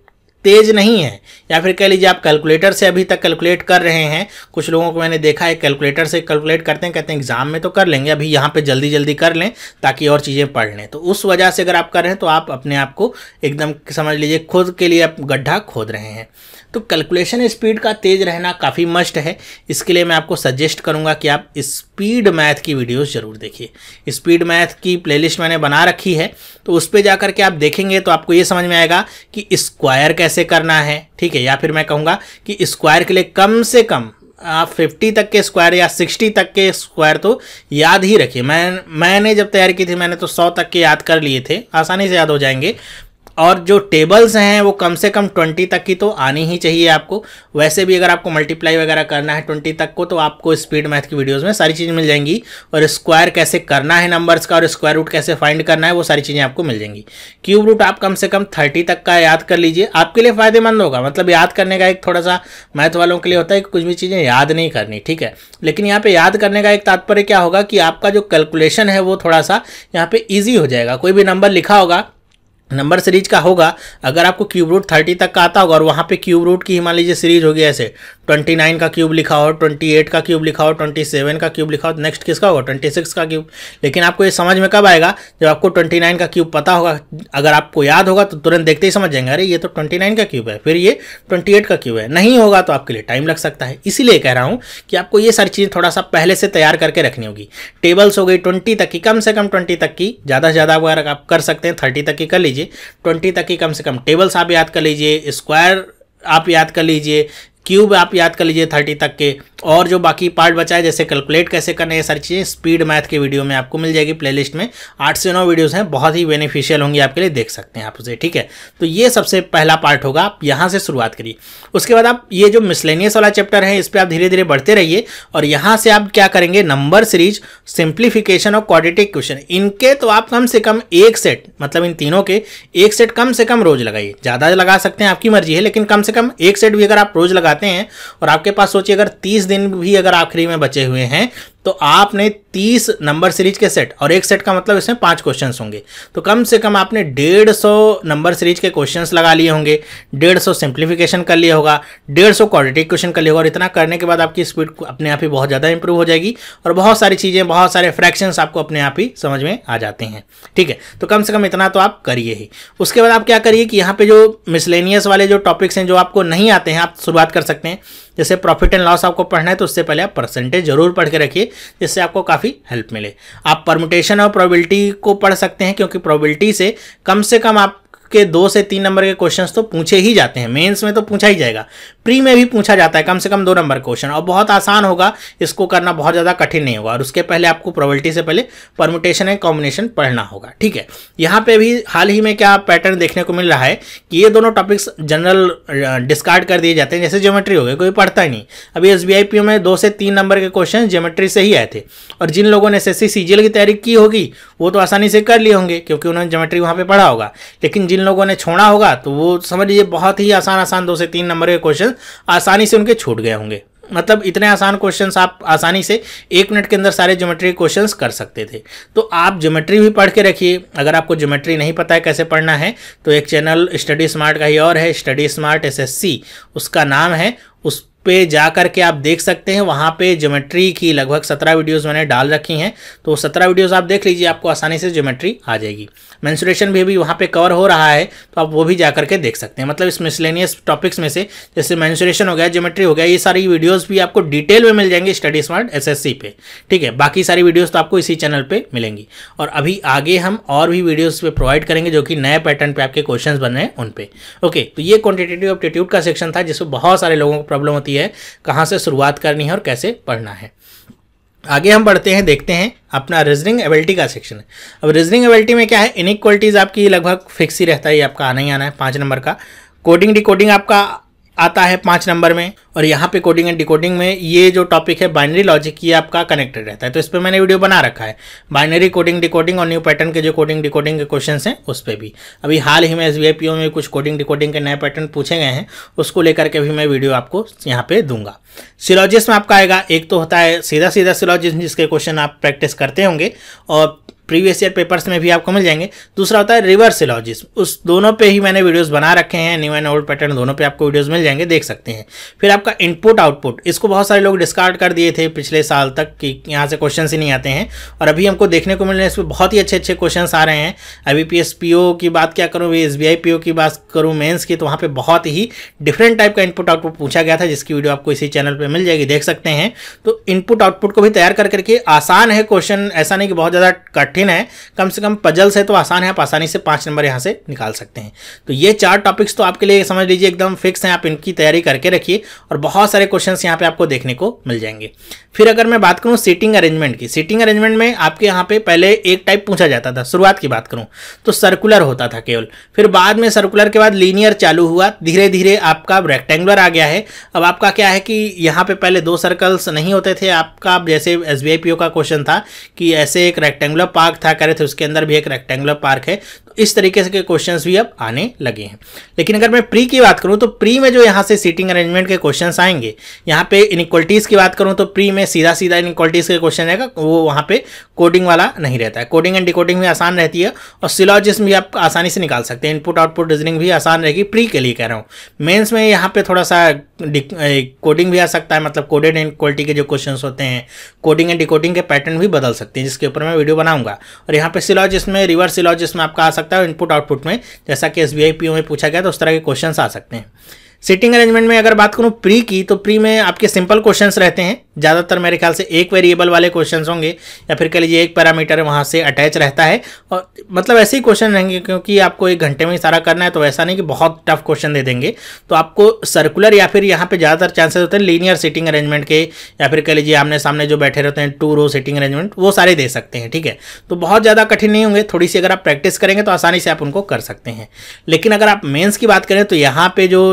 तेज नहीं है या फिर कह लीजिए आप कैलकुलेटर से अभी तक कैलकुलेट कर रहे हैं कुछ लोगों को मैंने देखा है कैलकुलेटर से कैलकुलेट करते हैं कहते हैं एग्जाम में तो कर लेंगे अभी यहाँ पे जल्दी जल्दी कर लें ताकि और चीज़ें पढ़ लें तो उस वजह से अगर आप कर रहे हैं तो आप अपने आप को एकदम समझ लीजिए खुद के लिए आप गड्ढा खोद रहे हैं तो कैलकुलेशन स्पीड का तेज रहना काफ़ी मस्ट है इसके लिए मैं आपको सजेस्ट करूँगा कि आप स्पीड मैथ की वीडियोस ज़रूर देखिए स्पीड मैथ की प्लेलिस्ट मैंने बना रखी है तो उस पर जा के आप देखेंगे तो आपको ये समझ में आएगा कि स्क्वायर कैसे करना है ठीक है या फिर मैं कहूँगा कि स्क्वायर के लिए कम से कम आप फिफ्टी तक के स्क्वायर या सिक्सटी तक के स्क्वायर तो याद ही रखिए मैं मैंने जब तैयार की थी मैंने तो सौ तक के याद कर लिए थे आसानी से याद हो जाएंगे और जो टेबल्स हैं वो कम से कम ट्वेंटी तक की तो आनी ही चाहिए आपको वैसे भी अगर आपको मल्टीप्लाई वगैरह करना है ट्वेंटी तक को तो आपको स्पीड मैथ की वीडियोज़ में सारी चीज़ मिल जाएंगी और स्क्वायर कैसे करना है नंबर्स का और स्क्वायर रूट कैसे फाइंड करना है वो सारी चीज़ें आपको मिल जाएंगी क्यूब रूट आप कम से कम थर्टी तक का याद कर लीजिए आपके लिए फ़ायदेमंद होगा मतलब याद करने का एक थोड़ा सा मैथ वालों के लिए होता है कि कुछ भी चीज़ें याद नहीं करनी ठीक है लेकिन यहाँ पर याद करने का एक तात्पर्य क्या होगा कि आपका जो कैलकुलेशन है वो थोड़ा सा यहाँ पर ईजी हो जाएगा कोई भी नंबर लिखा होगा नंबर सीरीज का होगा अगर आपको क्यूब रूट थर्टी तक का आता होगा और वहाँ पे क्यूब रूट की हिमालय सीरीज होगी ऐसे ट्वेंटी नाइन का क्यूब लिखा हो ट्वेंटी एट का क्यूब लिखा हो ट्वेंटी सेवन का क्यूब लिखा हो नेक्स्ट किसका होगा ट्वेंटी सिक्स का क्यूब लेकिन आपको ये समझ में कब आएगा जब आपको ट्वेंटी नाइन का क्यूब पता होगा अगर आपको याद होगा तो तुरंत देखते ही समझ जाएंगे अरे ये तो ट्वेंटी नाइन का क्यूब है फिर ये ट्वेंटी एट का क्यूब है नहीं होगा तो आपके लिए टाइम लग सकता है इसीलिए कह रहा हूँ कि आपको ये सारी चीज़ें थोड़ा सा पहले से तैयार करके रखनी होगी टेबल्स हो गई ट्वेंटी तक की कम से कम ट्वेंटी तक की ज़्यादा से ज़्यादा अगर आप कर सकते हैं थर्टी तक की कर लीजिए ट्वेंटी तक की कम से कम टेबल्स आप याद कर लीजिए स्क्वायर आप याद कर लीजिए क्यूब आप याद कर लीजिए थर्टी तक के और जो बाकी पार्ट बचा है जैसे कैलकुलेट कैसे करना ये सारी चीज़ें स्पीड मैथ के वीडियो में आपको मिल जाएगी प्लेलिस्ट में आठ से नौ वीडियोस हैं बहुत ही बेनिफिशियल होंगी आपके लिए देख सकते हैं आप उसे ठीक है तो ये सबसे पहला पार्ट होगा आप यहाँ से शुरुआत करिए उसके बाद आप ये जो मिसलेनियस वाला चैप्टर है इस पर आप धीरे धीरे बढ़ते रहिए और यहाँ से आप क्या करेंगे नंबर सीरीज सिंप्लीफिकेशन और क्वाडिटिक क्वेश्चन इनके तो आप कम से कम एक सेट मतलब इन तीनों के एक सेट कम से कम रोज लगाइए ज़्यादा लगा सकते हैं आपकी मर्जी है लेकिन कम से कम एक सेट भी अगर आप रोज लगा जाते हैं और आपके पास सोचिए अगर तीस दिन भी अगर आखिरी में बचे हुए हैं तो आपने 30 नंबर सीरीज के सेट और एक सेट का मतलब इसमें पांच क्वेश्चंस होंगे तो कम से कम आपने डेढ़ सौ नंबर सीरीज के क्वेश्चंस लगा लिए होंगे डेढ़ सौ सिंप्लीफिकेशन कर लिया होगा डेढ़ सौ क्वालिटी क्वेश्चन कर लिया होगा और इतना करने के बाद आपकी स्पीड अपने आप ही बहुत ज़्यादा इंप्रूव हो जाएगी और बहुत सारी चीज़ें बहुत सारे फ्रैक्शन आपको अपने आप ही समझ में आ जाते हैं ठीक है तो कम से कम इतना तो आप करिए ही उसके बाद आप क्या करिए कि यहाँ पर जो मिसलेनियस वाले जो टॉपिक्स हैं जो आपको नहीं आते हैं आप शुरुआत कर सकते हैं जैसे प्रॉफिट एंड लॉस आपको पढ़ना है तो उससे पहले आप परसेंटेज जरूर पढ़ के रखिए जिससे आपको काफ़ी हेल्प मिले आप परमिटेशन और प्रोबेबिलिटी को पढ़ सकते हैं क्योंकि प्रोबेबिलिटी से कम से कम आप के दो से तीन नंबर के क्वेश्चंस तो पूछे ही जाते हैं मेंस में तो पूछा ही जाएगा प्री में भी पूछा जाता है कम से कम दो नंबर क्वेश्चन और बहुत आसान होगा इसको करना बहुत ज़्यादा कठिन नहीं होगा और उसके पहले आपको प्रोबेबिलिटी से पहले परमुटेशन एंड कॉम्बिनेशन पढ़ना होगा ठीक है यहाँ पे भी हाल ही में क्या पैटर्न देखने को मिल रहा है कि ये दोनों टॉपिक्स जनरल डिस्कार्ड कर दिए जाते हैं जैसे ज्योमेट्री हो गई कोई पढ़ता ही नहीं अभी एस में दो से तीन नंबर के क्वेश्चन ज्योमेट्री से ही आए थे और जिन लोगों ने एस एस की तैयारी की होगी वो तो आसानी से कर लिए होंगे क्योंकि उन्होंने ज्योमेट्री वहाँ पर पढ़ा होगा लेकिन जिन लोगों ने छोड़ा होगा तो वो समझ लीजिए बहुत ही आसान आसान दो से तीन नंबर के क्वेश्चन आसानी से उनके छूट गए होंगे मतलब इतने आसान क्वेश्चंस आप आसानी से एक मिनट के अंदर सारे ज्योमेट्री क्वेश्चंस कर सकते थे तो आप ज्योमेट्री भी पढ़ के रखिए अगर आपको ज्योमेट्री नहीं पता है कैसे पढ़ना है तो एक चैनल स्टडी स्मार्ट का ही और है स्टडी स्मार्ट एसएससी उसका नाम है उस पे जा कर के आप देख सकते हैं वहाँ पे ज्योमेट्री की लगभग सत्रह वीडियोस मैंने डाल रखी हैं तो सत्रह वीडियोस आप देख लीजिए आपको आसानी से ज्योमेट्री आ जाएगी मैंसुरेशन भी अभी वहाँ पे कवर हो रहा है तो आप वो भी जा करके देख सकते हैं मतलब इस मिसलेनियस टॉपिक्स में से जैसे मैंसुरेशन हो गया ज्योमेट्री हो गया ये सारी वीडियोज़ भी आपको डिटेल में मिल जाएंगे स्टडी स्मार्ट एस पे ठीक है बाकी सारी वीडियोज़ तो आपको इसी चैनल पर मिलेंगी और अभी आगे हम और भी वीडियोज़ पर प्रोवाइड करेंगे जो कि नए पैटर्न पर आपके क्वेश्चन बन रहे हैं उन पर ओके तो ये क्वान्टिटेटिव एप्टीट्यूड का सेक्शन था जिसमें बहुत सारे लोगों को प्रॉब्लम होती है होती है कहाँ से शुरुआत करनी है और कैसे पढ़ना है आगे हम बढ़ते हैं देखते हैं अपना रीजनिंग एबिलिटी का सेक्शन है अब रीजनिंग एबिलिटी में क्या है इनिक्वलिटीज़ आपकी लगभग फिक्स ही रहता है ये आपका आना ही आना है पाँच नंबर का कोडिंग डिकोडिंग आपका आता है पाँच नंबर में और यहाँ पे कोडिंग एंड डिकोडिंग में ये जो टॉपिक है बाइनरी लॉजिक ये आपका कनेक्टेड रहता है तो इस पर मैंने वीडियो बना रखा है बाइनरी कोडिंग डिकोडिंग और न्यू पैटर्न के जो कोडिंग डिकोडिंग के क्वेश्चन हैं उस पर भी अभी हाल ही में एस में कुछ कोडिंग डिकोडिंग के नए पैटर्न पूछे गए हैं उसको लेकर के भी मैं वीडियो आपको यहाँ पर दूंगा सिलॉजिस में आपका आएगा एक तो होता है सीधा सीधा सिलॉजिस जिसके क्वेश्चन आप प्रैक्टिस करते होंगे और प्रीवियस ईयर पेपर्स में भी आपको मिल जाएंगे दूसरा होता है रिवर्स सिलॉजिस उस दोनों पे ही मैंने वीडियोस बना रखे हैं न्यू एंड ओल्ड पैटर्न दोनों पे आपको वीडियोस मिल जाएंगे देख सकते हैं फिर आपका इनपुट आउटपुट इसको बहुत सारे लोग डिस्कार्ड कर दिए थे पिछले साल तक कि यहाँ से क्वेश्चन ही नहीं आते हैं और अभी हमको देखने को मिल रहे हैं इसमें बहुत ही अच्छे अच्छे क्वेश्चन आ रहे हैं अभी पी की बात क्या करूँ एस बी की बात करूँ मेन्स की तो वहाँ पर बहुत ही डिफरेंट टाइप का इनपुट आउटपुट पूछा गया था जिसकी वीडियो आपको इसी चैनल पर मिल जाएगी देख सकते हैं तो इनपुट आउटपुट को भी तैयार कर करके आसान है क्वेश्चन ऐसा नहीं कि बहुत ज़्यादा कट कठिन है कम से कम पजल्स है तो आसान है आप आसानी से पाँच नंबर यहाँ से निकाल सकते हैं तो ये चार टॉपिक्स तो आपके लिए समझ लीजिए एकदम फिक्स हैं आप इनकी तैयारी करके रखिए और बहुत सारे क्वेश्चन यहाँ पर आपको देखने को मिल जाएंगे फिर अगर मैं बात करूँ सीटिंग अरेंजमेंट की सीटिंग अरेंजमेंट में आपके यहाँ पर पहले एक टाइप पूछा जाता था शुरुआत की बात करूँ तो सर्कुलर होता था केवल फिर बाद में सर्कुलर के बाद लीनियर चालू हुआ धीरे धीरे आपका रेक्टेंगुलर आ गया है अब आपका क्या है कि यहाँ पे पहले दो सर्कल्स नहीं होते थे आपका जैसे एस का क्वेश्चन था कि ऐसे एक रेक्टेंगुलर पार्क था करे थे उसके अंदर भी एक रेक्टेंगुलर पार्क है इस तरीके से क्वेश्चन भी अब आने लगे हैं लेकिन अगर मैं प्री की बात करूँ तो प्री में जो यहाँ से सीटिंग अरेंजमेंट के क्वेश्चन आएंगे यहाँ पे इनिक्वलिटीज़ की बात करूँ तो प्री में सीधा सीधा इनिक्वलिटीज़ के क्वेश्चन आएगा वो वहाँ पे कोडिंग वाला नहीं रहता है कोडिंग एंड डिकोडिंग भी आसान रहती है और सिलॉजिस्म भी आप आसानी से निकाल सकते हैं इनपुट आउटपुट रीजनिंग भी आसान रहेगी प्री के लिए कह रहा हूँ मेन्स में यहाँ पे थोड़ा सा कोडिंग भी आ सकता है मतलब कोडेड एंड क्वालिटी के जो क्वेश्चन होते हैं कोडिंग एंड डिकोडिंग के पैटर्न भी बदल सकते हैं जिसके ऊपर मैं वीडियो बनाऊंगा और यहाँ पे सिलॉजिस्ट में रिवर्स में आपका आ सकता सकता है इनपुट आउटपुट में जैसा कि एस बी में पूछा गया तो उस तरह के क्वेश्चन आ सकते हैं सीटिंग अरेंजमेंट में अगर बात करूँ प्री की तो प्री में आपके सिंपल क्वेश्चन रहते हैं ज़्यादातर मेरे ख्याल से एक वेरिएबल वाले क्वेश्चन होंगे या फिर कह लीजिए एक पैरामीटर वहाँ से अटैच रहता है और मतलब ऐसे ही क्वेश्चन रहेंगे क्योंकि आपको एक घंटे में ही सारा करना है तो ऐसा नहीं कि बहुत टफ क्वेश्चन दे देंगे तो आपको सर्कुलर या फिर यहाँ पे ज़्यादातर चांसेस होते हैं लीनियर सीटिंग अरेंजमेंट के या फिर कह लीजिए आमने सामने जो बैठे रहते हैं टू रो सीटिंग अरेंजमेंट वो सारे दे सकते हैं ठीक है तो बहुत ज़्यादा कठिन नहीं होंगे थोड़ी सी अगर आप प्रैक्टिस करेंगे तो आसानी से आप उनको कर सकते हैं लेकिन अगर आप मेन्स की बात करें तो यहाँ पर जो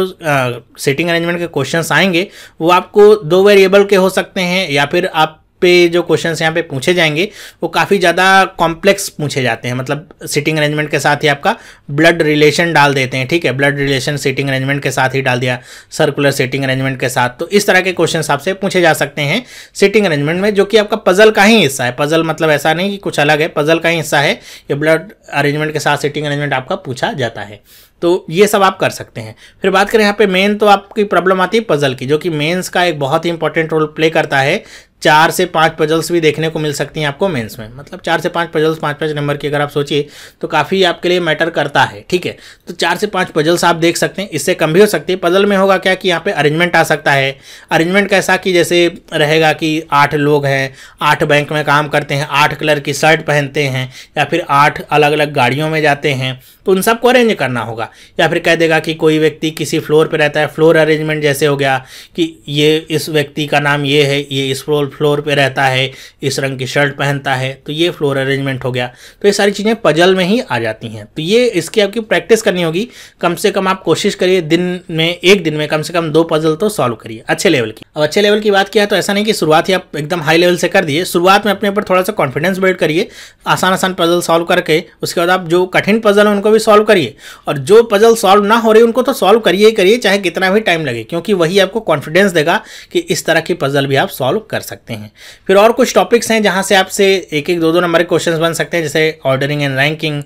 सीटिंग अरेंजमेंट के क्वेश्चन आएंगे वो आपको दो वेरिएबल के हो सकते सकते हैं या फिर आप पे जो क्वेश्चन यहाँ पे पूछे जाएंगे वो काफ़ी ज़्यादा कॉम्प्लेक्स पूछे जाते हैं मतलब सिटिंग अरेंजमेंट के साथ ही आपका ब्लड रिलेशन डाल देते हैं ठीक है ब्लड रिलेशन सिटिंग अरेंजमेंट के साथ ही डाल दिया सर्कुलर सिटिंग अरेंजमेंट के साथ तो इस तरह के क्वेश्चन आपसे पूछे जा सकते हैं सिटिंग अरेंजमेंट में जो कि आपका पजल का ही हिस्सा है पजल मतलब ऐसा नहीं कि कुछ अलग है पजल का ही हिस्सा है ये ब्लड अरेंजमेंट के साथ सिटिंग अरेंजमेंट आपका पूछा जाता है तो ये सब आप कर सकते हैं फिर बात करें यहाँ पे मेन तो आपकी प्रॉब्लम आती है पजल की जो कि मेंस का एक बहुत ही इंपॉर्टेंट रोल प्ले करता है चार से पाँच पजल्स भी देखने को मिल सकती हैं आपको मेंस में मतलब चार से पाँच पजल्स पाँच पाँच नंबर की अगर आप सोचिए तो काफ़ी आपके लिए मैटर करता है ठीक है तो चार से पाँच पजल्स आप देख सकते हैं इससे कम भी हो सकती है पजल में होगा क्या कि यहाँ पे अरेंजमेंट आ सकता है अरेंजमेंट कैसा कि जैसे रहेगा कि आठ लोग हैं आठ बैंक में काम करते हैं आठ कलर की शर्ट पहनते हैं या फिर आठ अलग अलग गाड़ियों में जाते हैं तो उन सबको अरेंज करना होगा या फिर कह देगा कि कोई व्यक्ति किसी फ्लोर पर रहता है फ्लोर अरेंजमेंट जैसे हो गया कि ये इस व्यक्ति का नाम ये है ये इस फ्लोर फ्लोर पर रहता है इस रंग की शर्ट पहनता है तो ये फ्लोर अरेंजमेंट हो गया तो ये सारी चीज़ें पजल में ही आ जाती हैं तो ये इसकी आपकी प्रैक्टिस करनी होगी कम से कम आप कोशिश करिए दिन में एक दिन में कम से कम दो पजल तो सॉल्व करिए अच्छे लेवल की अब अच्छे लेवल की बात किया तो ऐसा नहीं कि शुरुआत ही आप एकदम हाई लेवल से कर दिए शुरुआत में अपने ऊपर थोड़ा सा कॉन्फिडेंस बिल्ड करिए आसान आसान पजल सॉल्व करके उसके बाद आप जो कठिन पजल है उनको भी सॉल्व करिए और जो पजल सॉल्व ना हो रही उनको तो सॉल्व करिए ही करिए चाहे कितना भी टाइम लगे क्योंकि वही आपको कॉन्फिडेंस देगा कि इस तरह की पजल भी आप सॉल्व कर सकते हैं फिर और कुछ टॉपिक्स हैं जहाँ से आपसे एक एक दो दो नंबर के क्वेश्चन बन सकते हैं जैसे ordering and ranking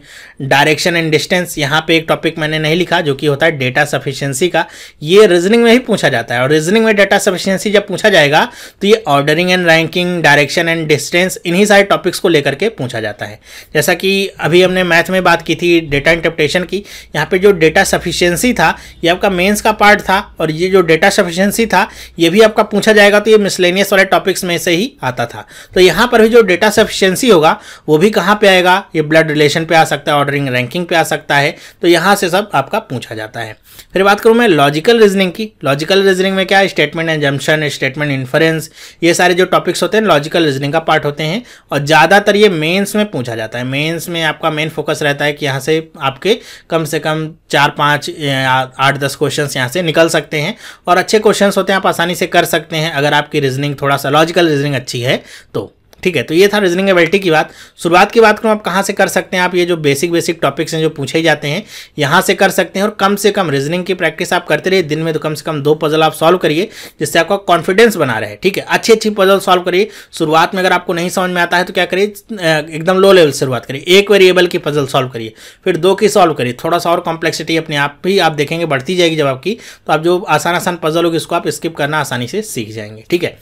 direction and distance यहाँ पर एक टॉपिक मैंने नहीं लिखा जो कि होता है डेटा सफिशियंसी का ये रीजनिंग में ही पूछा जाता है और रीजनिंग में डेटा सफिशियंसी जब पूछा जाएगा तो ये ordering and ranking direction and distance इन्हीं सारे टॉपिक्स को लेकर के पूछा जाता है जैसा कि अभी हमने मैथ में बात की थी डेटा इंटरप्रिटेशन की यहाँ पे पे जो डेटा सफिशियंसी था ये आपका मेंस का पार्ट था और ये जो डेटा सफिशियंसी था ये भी आपका पूछा जाएगा तो ये मिसलेनियस वाले टॉपिक्स में से ही आता था तो यहाँ पर भी जो डेटा सफिशियंसी होगा वो भी कहाँ पर आएगा ये ब्लड रिलेशन पे आ सकता है ऑर्डरिंग रैंकिंग पे आ सकता है तो यहाँ से सब आपका पूछा जाता है फिर बात करूँ मैं लॉजिकल रीजनिंग की लॉजिकल रीजनिंग में क्या स्टेटमेंट एजम्पन स्टेटमेंट इन्फ्रेंस ये सारे जो टॉपिक्स होते हैं लॉजिकल रीजनिंग का पार्ट होते हैं और ज़्यादातर ये मेन्स में पूछा जाता है मेन्स में आपका मेन फोकस रहता है कि यहाँ से आपके कम से कम चार पाँच आठ दस क्वेश्चन यहाँ से निकल सकते हैं और अच्छे क्वेश्चन होते हैं आप आसानी से कर सकते हैं अगर आपकी रीजनिंग थोड़ा सा लॉजिकल रीजनिंग अच्छी है तो ठीक है तो ये था रीजनिंग एबिलिटी की बात शुरुआत की बात करूँ आप कहाँ से कर सकते हैं आप ये जो बेसिक बेसिक टॉपिक्स हैं जो पूछे जाते हैं यहाँ से कर सकते हैं और कम से कम रीजनिंग की प्रैक्टिस आप करते रहिए दिन में तो कम से कम दो पजल आप सॉल्व करिए जिससे आपका कॉन्फिडेंस बना रहे ठीक है अच्छी अच्छी पजल सॉल्व करिए शुरुआत में अगर आपको नहीं समझ में आता है तो क्या करिए एकदम लो लेवल से शुरुआत करिए एक वेरिएबल की पजल सॉल्व करिए फिर दो की सॉल्व करिए थोड़ा सा और कॉम्प्लेक्सिटी अपने आप भी आप देखेंगे बढ़ती जाएगी जब आपकी तो आप जो आसान आसान पजल होगी उसको आप स्किप करना आसानी से सीख जाएंगे ठीक है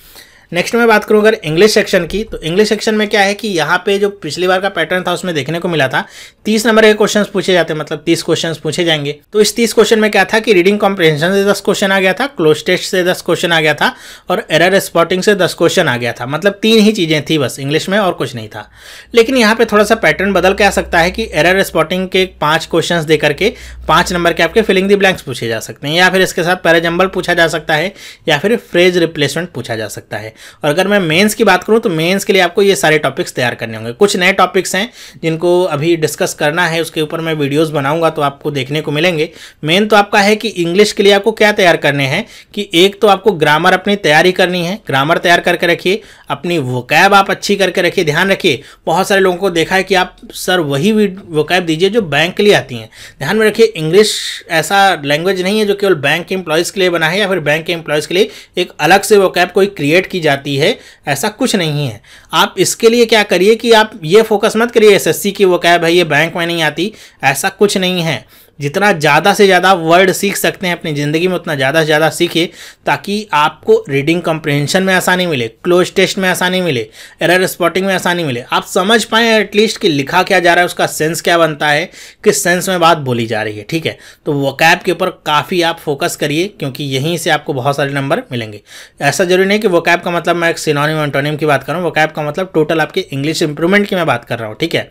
नेक्स्ट में बात करूँ अगर इंग्लिश सेक्शन की तो इंग्लिश सेक्शन में क्या है कि यहाँ पे जो पिछली बार का पैटर्न था उसमें देखने को मिला था तीस नंबर के क्वेश्चन पूछे जाते मतलब तीस क्वेश्चन पूछे जाएंगे तो इस तीस क्वेश्चन में क्या था कि रीडिंग कॉम्प्रेंशन से दस क्वेश्चन आ गया था क्लोज टेस्ट से दस क्वेश्चन आ गया था और एरर स्पॉटिंग से दस क्वेश्चन आ गया था मतलब तीन ही चीज़ें थी बस इंग्लिश में और कुछ नहीं था लेकिन यहाँ पर थोड़ा सा पैटर्न बदल के आ सकता है कि एरर स्पॉटिंग के पाँच क्वेश्चन दे करके पाँच नंबर के आपके फिलिंग दी ब्लैंक्स पूछे जा सकते हैं या फिर इसके साथ पैराजम्बल पूछा जा सकता है या फिर फ्रेज रिप्लेसमेंट पूछा जा सकता है और अगर मैं मेंस की बात करूं तो मेंस के लिए आपको ये सारे टॉपिक्स तैयार करने होंगे कुछ नए टॉपिक्स हैं जिनको अभी डिस्कस करना है उसके ऊपर मैं वीडियोस बनाऊंगा तो आपको देखने को मिलेंगे मेन तो आपका है कि इंग्लिश के लिए आपको क्या तैयार करने हैं कि एक तो आपको ग्रामर अपनी तैयारी करनी है ग्रामर तैयार करके रखिए अपनी वकैब आप अच्छी करके रखिए ध्यान रखिए बहुत सारे लोगों को देखा है कि आप सर वही वकैब दीजिए जो बैंक के लिए आती हैं ध्यान में रखिए इंग्लिश ऐसा लैंग्वेज नहीं है जो केवल बैंक के एम्प्लॉयज़ के लिए बना है या फिर बैंक के एम्प्लॉयज़ के लिए एक अलग से वकैब कोई क्रिएट की जाती है ऐसा कुछ नहीं है आप इसके लिए क्या करिए कि आप ये फोकस मत करिए एसएससी की वो कह भाई ये बैंक में नहीं आती ऐसा कुछ नहीं है जितना ज़्यादा से ज़्यादा वर्ड सीख सकते हैं अपनी ज़िंदगी में उतना ज़्यादा से ज़्यादा सीखिए ताकि आपको रीडिंग कंप्रेंशन में आसानी मिले क्लोज टेस्ट में आसानी मिले एरर स्पॉटिंग में आसानी मिले आप समझ पाएँ एटलीस्ट कि लिखा क्या जा रहा है उसका सेंस क्या बनता है किस सेंस में बात बोली जा रही है ठीक है तो वोकैब के ऊपर काफ़ी आप फोकस करिए क्योंकि यहीं से आपको बहुत सारे नंबर मिलेंगे ऐसा जरूरी नहीं कि वोकैब का मतलब मैं एक सिनोनियम एंटोनियम की बात करूँ वोकैब का का मतलब टोटल आपकी इंग्लिश इंप्रूवमेंट की मैं बात कर रहा हूँ ठीक है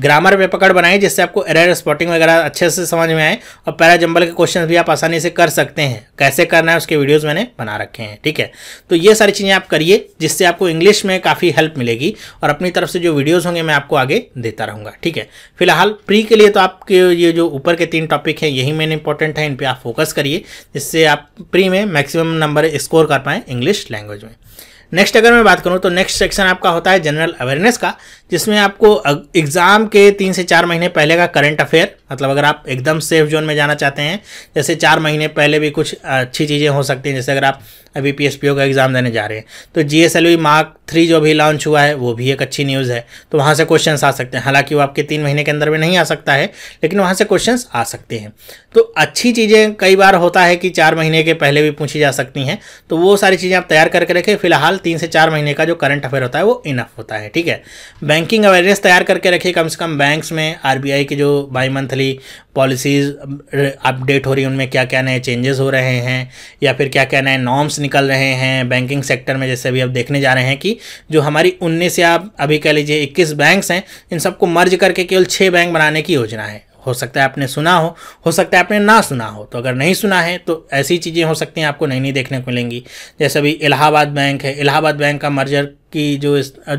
ग्रामर पे पकड़ बनाए जिससे आपको एरर स्पॉटिंग वगैरह अच्छे से समझ में आए और पैरा जंबल के क्वेश्चन भी आप आसानी से कर सकते हैं कैसे करना है उसके वीडियोज़ मैंने बना रखे हैं ठीक है तो ये सारी चीज़ें आप करिए जिससे आपको इंग्लिश में काफ़ी हेल्प मिलेगी और अपनी तरफ से जो वीडियोज़ होंगे मैं आपको आगे देता रहूँगा ठीक है फिलहाल प्री के लिए तो आपके ये जो ऊपर के तीन टॉपिक हैं यही मेन इंपॉर्टेंट है इन पर आप फोकस करिए जिससे आप प्री में मैक्सिमम नंबर स्कोर कर पाएँ इंग्लिश लैंग्वेज में नेक्स्ट अगर मैं बात करूँ तो नेक्स्ट सेक्शन आपका होता है जनरल अवेयरनेस का जिसमें आपको एग्ज़ाम के तीन से चार महीने पहले का करंट अफेयर मतलब अगर आप एकदम सेफ जोन में जाना चाहते हैं जैसे चार महीने पहले भी कुछ अच्छी चीज़ें हो सकती हैं जैसे अगर आप अभी पी का एग्ज़ाम देने जा रहे हैं तो जी एस मार्क थ्री जो भी लॉन्च हुआ है वो भी एक अच्छी न्यूज़ है तो वहाँ से क्वेश्चन आ सकते हैं हालांकि वो आपके तीन महीने के अंदर में नहीं आ सकता है लेकिन वहाँ से क्वेश्चन आ सकते हैं तो अच्छी चीज़ें कई बार होता है कि चार महीने के पहले भी पूछी जा सकती हैं तो वो सारी चीज़ें आप तैयार करके रखें फिलहाल तीन से चार महीने का जो करंट अफेयर होता है वो इनफ होता है ठीक है बैंकिंग अवेयरनेस तैयार करके रखिए कम से कम बैंक्स में आर की जो bi monthly policies update um, हो रही हैं उनमें क्या क्या नए चेंजेस हो रहे हैं या फिर क्या क्या नए नॉर्म्स निकल रहे हैं बैंकिंग सेक्टर में जैसे अभी आप देखने जा रहे हैं कि जो हमारी उन्नीस या आप अभी कह लीजिए इक्कीस बैंक्स हैं इन सबको मर्ज करके केवल छः बैंक बनाने की योजना है हो सकता है आपने सुना हो हो सकता है आपने ना सुना हो तो अगर नहीं सुना है तो ऐसी चीज़ें हो सकती हैं आपको नई नई देखने को मिलेंगी जैसे अभी इलाहाबाद बैंक है इलाहाबाद बैंक का मर्जर की जो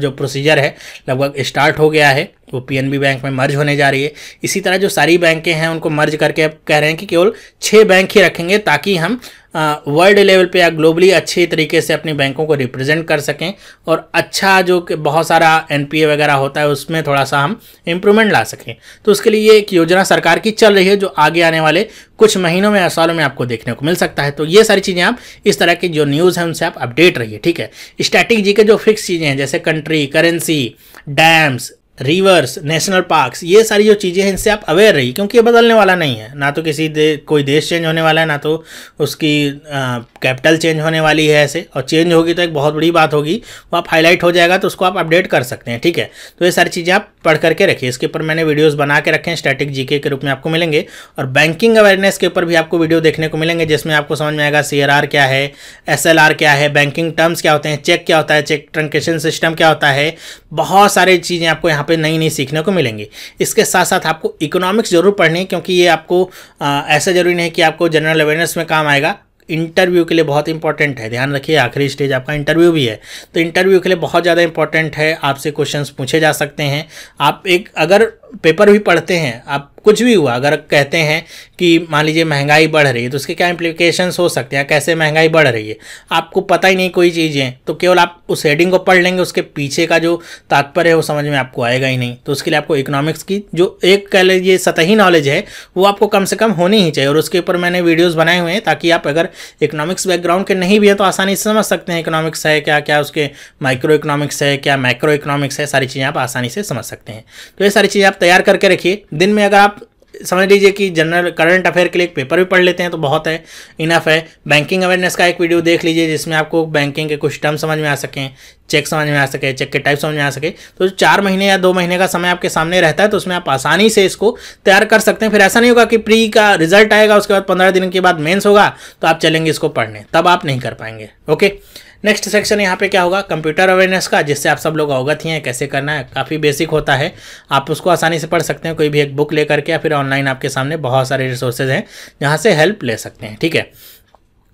जो प्रोसीजर है लगभग स्टार्ट हो गया है वो पीएनबी बैंक में मर्ज होने जा रही है इसी तरह जो सारी बैंकें हैं उनको मर्ज करके अब कह रहे हैं कि केवल छः बैंक ही रखेंगे ताकि हम वर्ल्ड लेवल पे या ग्लोबली अच्छे तरीके से अपनी बैंकों को रिप्रेजेंट कर सकें और अच्छा जो बहुत सारा एनपीए वगैरह होता है उसमें थोड़ा सा हम इम्प्रूवमेंट ला सकें तो उसके लिए ये एक योजना सरकार की चल रही है जो आगे आने वाले कुछ महीनों में या सालों में आपको देखने को मिल सकता है तो ये सारी चीज़ें आप इस तरह की जो न्यूज़ हैं उनसे आप अपडेट रहिए ठीक है स्टैटिक जी के जो फिक्स चीज़ें हैं जैसे country currency dams rivers national parks ये सारी जो चीज़ें हैं इनसे आप अवेयर रहिए क्योंकि ये बदलने वाला नहीं है ना तो किसी दे, कोई देश चेंज होने वाला है ना तो उसकी कैपिटल चेंज होने वाली है ऐसे और चेंज होगी तो एक बहुत बड़ी बात होगी वो आप हाईलाइट हो जाएगा तो उसको आप अपडेट कर सकते हैं ठीक है तो ये सारी चीज़ें आप पढ़ करके रखिए इसके ऊपर मैंने वीडियोज़ बना के रखे हैं स्टैटिक जी के रूप में आपको मिलेंगे और बैंकिंग अवेयरनेस के ऊपर भी आपको वीडियो देखने को मिलेंगे जिसमें आपको समझ में आएगा सी क्या है एस क्या है बैंकिंग टर्म्स क्या होते हैं चेक क्या होता है चेक ट्रंकेशन सिस्टम क्या होता है बहुत सारी चीज़ें आपको यहाँ पे नई नई सीखने को मिलेंगी इसके साथ साथ आपको इकोनॉमिक्स ज़रूर पढ़नी है क्योंकि ये आपको आ, ऐसा ज़रूरी नहीं है कि आपको जनरल अवेयरनेस में काम आएगा इंटरव्यू के लिए बहुत इंपॉर्टेंट है ध्यान रखिए आखिरी स्टेज आपका इंटरव्यू भी है तो इंटरव्यू के लिए बहुत ज़्यादा इंपॉर्टेंट है आपसे क्वेश्चंस पूछे जा सकते हैं आप एक अगर पेपर भी पढ़ते हैं आप कुछ भी हुआ अगर कहते हैं कि मान लीजिए महंगाई बढ़ रही है तो उसके क्या इम्प्लीकेशंस हो सकते हैं कैसे महंगाई बढ़ रही है आपको पता ही नहीं कोई चीज़ें तो केवल आप उस हेडिंग को पढ़ लेंगे उसके पीछे का जो तात्पर्य है वो समझ में आपको आएगा ही नहीं तो उसके लिए आपको इकोनॉमिक्स की जो एक कह लीजिए सतही नॉलेज है वो आपको कम से कम होनी ही चाहिए और उसके ऊपर मैंने वीडियोज़ बनाए हुए हैं ताकि आप अगर इकोनॉमिक्स बैकग्राउंड के नहीं भी हैं तो आसानी से समझ सकते हैं इकोनॉमिक्स है क्या क्या उसके माइक्रो इकोनॉमिक्स है क्या माइक्रो इकोनॉमिक्स है सारी चीज़ें आप आसानी से समझ सकते हैं तो ये सारी चीज़ें आप तैयार करके रखिए दिन में अगर आप समझ लीजिए कि जनरल करंट अफेयर के लिए एक पेपर भी पढ़ लेते हैं तो बहुत है इनफ है बैंकिंग अवेयरनेस का एक वीडियो देख लीजिए जिसमें आपको बैंकिंग के कुछ टर्म समझ में आ सकें चेक समझ में आ सके चेक के टाइप समझ में आ सके तो जो चार महीने या दो महीने का समय आपके सामने रहता है तो उसमें आप आसानी से इसको तैयार कर सकते हैं फिर ऐसा नहीं होगा कि प्री का रिजल्ट आएगा उसके बाद पंद्रह दिन के बाद मेन्स होगा तो आप चलेंगे इसको पढ़ने तब आप नहीं कर पाएंगे ओके नेक्स्ट सेक्शन यहाँ पे क्या होगा कंप्यूटर अवेयरनेस का जिससे आप सब लोग अवगत ही हैं कैसे करना है काफ़ी बेसिक होता है आप उसको आसानी से पढ़ सकते हैं कोई भी एक बुक लेकर के या फिर ऑनलाइन आपके सामने बहुत सारे रिसोर्सेज हैं जहाँ से हेल्प ले सकते हैं ठीक है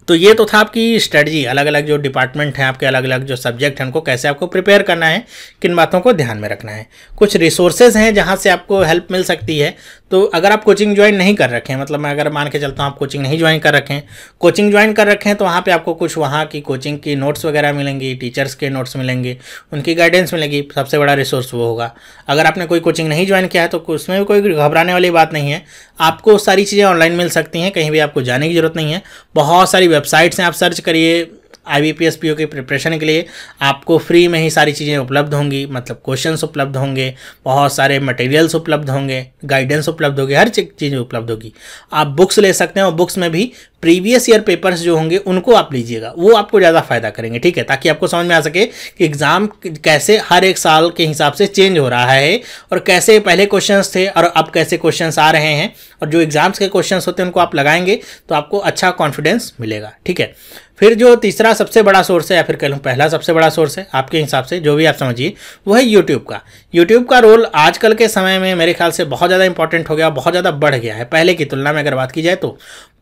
तो ये तो था आपकी स्ट्रेटजी अलग अलग जो डिपार्टमेंट हैं आपके अलग अलग जो सब्जेक्ट हैं उनको कैसे आपको प्रिपेयर करना है किन बातों को ध्यान में रखना है कुछ रिसोर्सेज हैं जहाँ से आपको हेल्प मिल सकती है तो अगर आप कोचिंग ज्वाइन नहीं कर रखें मतलब मैं अगर मान के चलता हूँ आप कोचिंग नहीं ज्वाइन कर रखें कोचिंग ज्वाइन कर रखें तो वहाँ पे आपको कुछ वहाँ की कोचिंग की नोट्स वगैरह मिलेंगी टीचर्स के नोट्स मिलेंगे उनकी गाइडेंस मिलेगी सबसे बड़ा रिसोर्स वो होगा अगर आपने कोई कोचिंग नहीं ज्वाइन किया है तो उसमें भी कोई घबराने वाली बात नहीं है आपको सारी चीज़ें ऑनलाइन मिल सकती हैं कहीं भी आपको जाने की ज़रूरत नहीं है बहुत सारी वेबसाइट्स हैं आप सर्च करिए I PO P S P O की प्रिपरेशन के लिए आपको फ्री में ही सारी चीज़ें उपलब्ध होंगी मतलब क्वेश्चंस उपलब्ध होंगे बहुत सारे मटेरियल्स उपलब्ध होंगे गाइडेंस उपलब्ध होगी हर चीज़ उपलब्ध होगी आप बुक्स ले सकते हैं और बुक्स में भी प्रीवियस ईयर पेपर्स जो होंगे उनको आप लीजिएगा वो आपको ज़्यादा फायदा करेंगे ठीक है ताकि आपको समझ में आ सके कि एग्ज़ाम कैसे हर एक साल के हिसाब से चेंज हो रहा है और कैसे पहले क्वेश्चंस थे और अब कैसे क्वेश्चंस आ रहे हैं और जो एग्ज़ाम्स के क्वेश्चंस होते हैं उनको आप लगाएंगे तो आपको अच्छा कॉन्फिडेंस मिलेगा ठीक है फिर जो तीसरा सबसे बड़ा सोर्स है या फिर कह लूँ पहला सबसे बड़ा सोर्स है आपके हिसाब से जो भी आप समझिए वो है यूट्यूब का यूट्यूब का रोल आजकल के समय में मेरे ख्याल से बहुत ज़्यादा इंपॉर्टेंट हो गया बहुत ज़्यादा बढ़ गया है पहले की तुलना में अगर बात की जाए तो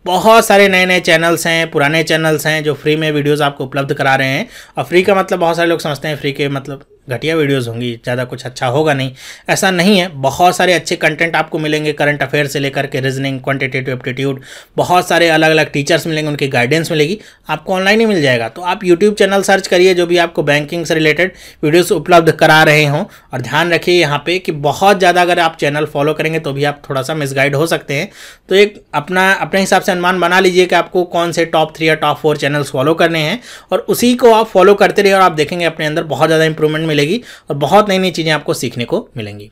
बहुत सारे नए नए चैनल्स हैं पुराने चैनल्स हैं जो फ्री में वीडियोज़ आपको उपलब्ध करा रहे हैं और फ्री का मतलब बहुत सारे लोग समझते हैं फ्री के मतलब घटिया वीडियोस होंगी ज़्यादा कुछ अच्छा होगा नहीं ऐसा नहीं है बहुत सारे अच्छे कंटेंट आपको मिलेंगे करंट अफेयर से लेकर के रीजनिंग क्वांटिटेटिव एप्टीट्यूड बहुत सारे अलग अलग टीचर्स मिलेंगे उनकी गाइडेंस मिलेगी आपको ऑनलाइन ही मिल जाएगा तो आप यूट्यूब चैनल सर्च करिए जो भी आपको बैंकिंग से रिलेटेड वीडियोज़ उपलब्ध करा रहे हों और ध्यान रखिए यहाँ पर कि बहुत ज़्यादा अगर आप चैनल फॉलो करेंगे तो भी आप थोड़ा सा मिसगाइड हो सकते हैं तो एक अपना अपने हिसाब से अनुमान बना लीजिए कि आपको कौन से टॉप थ्री या टॉप फोर चैनल्स फॉलो करने हैं और उसी को आप फॉलो करते रहिए और आप देखेंगे अपने अंदर बहुत ज़्यादा इंप्रूवमेंट मिलेगी और बहुत नई नई चीज़ें आपको सीखने को मिलेंगी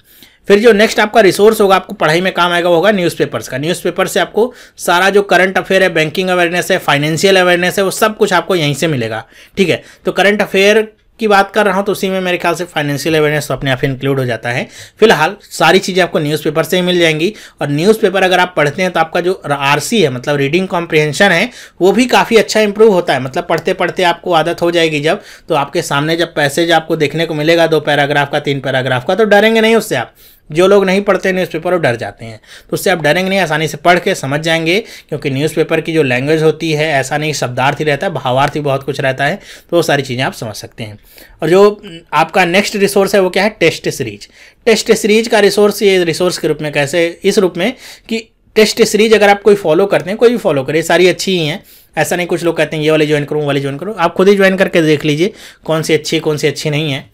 फिर जो नेक्स्ट आपका रिसोर्स होगा आपको पढ़ाई में काम आएगा होगा न्यूज़पेपर्स का न्यूज़पेपर से आपको सारा जो करंट अफेयर है बैंकिंग अवेयरनेस है फाइनेंशियल अवेयरनेस है वो सब कुछ आपको यहीं से मिलेगा ठीक है तो करंट अफेयर की बात कर रहा हूँ तो उसी में मेरे ख्याल से फाइनेंशियल अवेयरनेस तो अपने आप इंक्लूड हो जाता है फिलहाल सारी चीज़ें आपको न्यूज़पेपर से ही मिल जाएंगी और न्यूज़पेपर अगर आप पढ़ते हैं तो आपका जो आर है मतलब रीडिंग कॉम्प्रिहेंशन है वो भी काफ़ी अच्छा इंप्रूव होता है मतलब पढ़ते पढ़ते आपको आदत हो जाएगी जब तो आपके सामने जब पैसेज आपको देखने को मिलेगा दो पैराग्राफ का तीन पैराग्राफ का तो डरेंगे नहीं उससे आप जो लोग नहीं पढ़ते न्यूज़पेपर वो डर जाते हैं तो उससे आप डरेंगे नहीं आसानी से पढ़ के समझ जाएंगे क्योंकि न्यूज़पेपर की जो लैंग्वेज होती है ऐसा नहीं शब्दार्थ ही रहता है भावार्थ ही बहुत कुछ रहता है तो वो सारी चीज़ें आप समझ सकते हैं और जो आपका नेक्स्ट रिसोर्स है वो क्या है टेस्ट सीरीज टेस्ट सीरीज का रिसोर्स ये रिसोर्स के रूप में कैसे इस रूप में कि टेस्ट सीरीज अगर आप कोई फॉलो करते हैं कोई भी फॉलो करें सारी अच्छी ही हैं ऐसा नहीं कुछ लोग कहते हैं ये वाले ज्वाइन करूँ वाले ज्वाइन करूँ आप खुद ही ज्वाइन करके देख लीजिए कौन सी अच्छी कौन सी अच्छी नहीं है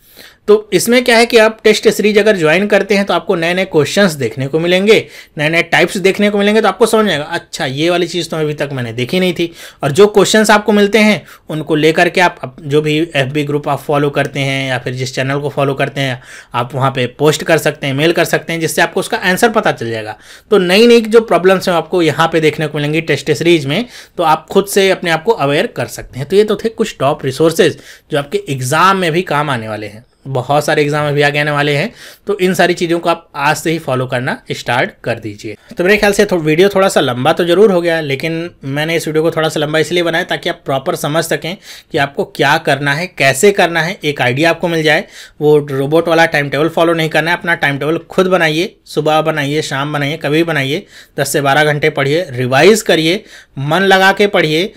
तो इसमें क्या है कि आप टेस्ट सीरीज अगर ज्वाइन करते हैं तो आपको नए नए क्वेश्चंस देखने को मिलेंगे नए नए टाइप्स देखने को मिलेंगे तो आपको समझ आएगा अच्छा ये वाली चीज़ तो अभी तक मैंने देखी नहीं थी और जो क्वेश्चंस आपको मिलते हैं उनको लेकर के आप जो भी एफ ग्रुप आप फॉलो करते हैं या फिर जिस चैनल को फॉलो करते हैं आप वहाँ पर पोस्ट कर सकते हैं मेल कर सकते हैं जिससे आपको उसका आंसर पता चल जाएगा तो नई नई जो प्रॉब्लम्स हैं आपको यहाँ पर देखने को मिलेंगी टेस्ट सीरीज में तो आप खुद से अपने आप को अवेयर कर सकते हैं तो ये तो थे कुछ टॉप रिसोर्सेज जो आपके एग्ज़ाम में भी काम आने वाले हैं बहुत सारे एग्जाम अभी आगे आने वाले हैं तो इन सारी चीज़ों को आप आज से ही फॉलो करना स्टार्ट कर दीजिए तो मेरे ख्याल से थो, वीडियो थोड़ा सा लंबा तो जरूर हो गया लेकिन मैंने इस वीडियो को थोड़ा सा लंबा इसलिए बनाया ताकि आप प्रॉपर समझ सकें कि आपको क्या करना है कैसे करना है एक आइडिया आपको मिल जाए वो रोबोट वाला टाइम टेबल फॉलो नहीं करना है अपना टाइम टेबल खुद बनाइए सुबह बनाइए शाम बनाइए कभी बनाइए दस से बारह घंटे पढ़िए रिवाइज़ करिए मन लगा के पढ़िए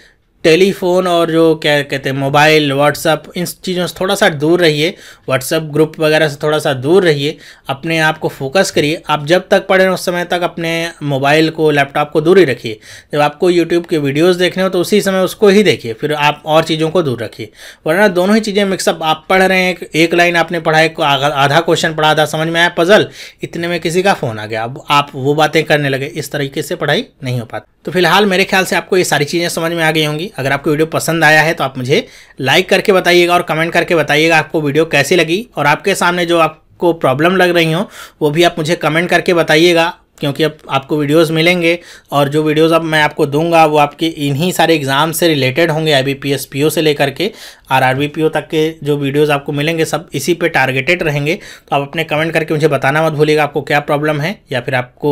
टेलीफोन और जो क्या कहते हैं मोबाइल व्हाट्सअप इन चीज़ों से थोड़ा सा दूर रहिए व्हाट्सअप ग्रुप वगैरह से थोड़ा सा दूर रहिए अपने आप को फोकस करिए आप जब तक पढ़ रहे हैं उस समय तक अपने मोबाइल को लैपटॉप को दूर ही रखिए जब आपको यूट्यूब के वीडियोज़ देखने हो तो उसी समय उसको ही देखिए फिर आप और चीज़ों को दूर रखिए वरना दोनों ही चीज़ें मिक्सअप आप पढ़ रहे हैं एक लाइन आपने पढ़ा एक आधा क्वेश्चन पढ़ा था समझ में आया पजल इतने में किसी का फ़ोन आ गया अब आप वो बातें करने लगे इस तरीके से पढ़ाई नहीं हो पाती तो फिलहाल मेरे ख्याल से आपको ये सारी चीज़ें समझ में आ गई होंगी अगर आपको वीडियो पसंद आया है तो आप मुझे लाइक करके बताइएगा और कमेंट करके बताइएगा आपको वीडियो कैसी लगी और आपके सामने जो आपको प्रॉब्लम लग रही हो वो भी आप मुझे कमेंट करके बताइएगा क्योंकि अब आपको वीडियोस मिलेंगे और जो वीडियोस अब मैं आपको दूंगा वो आपके इन्हीं सारे एग्ज़ाम से रिलेटेड होंगे आई बी से लेकर के आर आर तक के जो वीडियोस आपको मिलेंगे सब इसी पे टारगेटेड रहेंगे तो आप अपने कमेंट करके मुझे बताना मत भूलिएगा आपको क्या प्रॉब्लम है या फिर आपको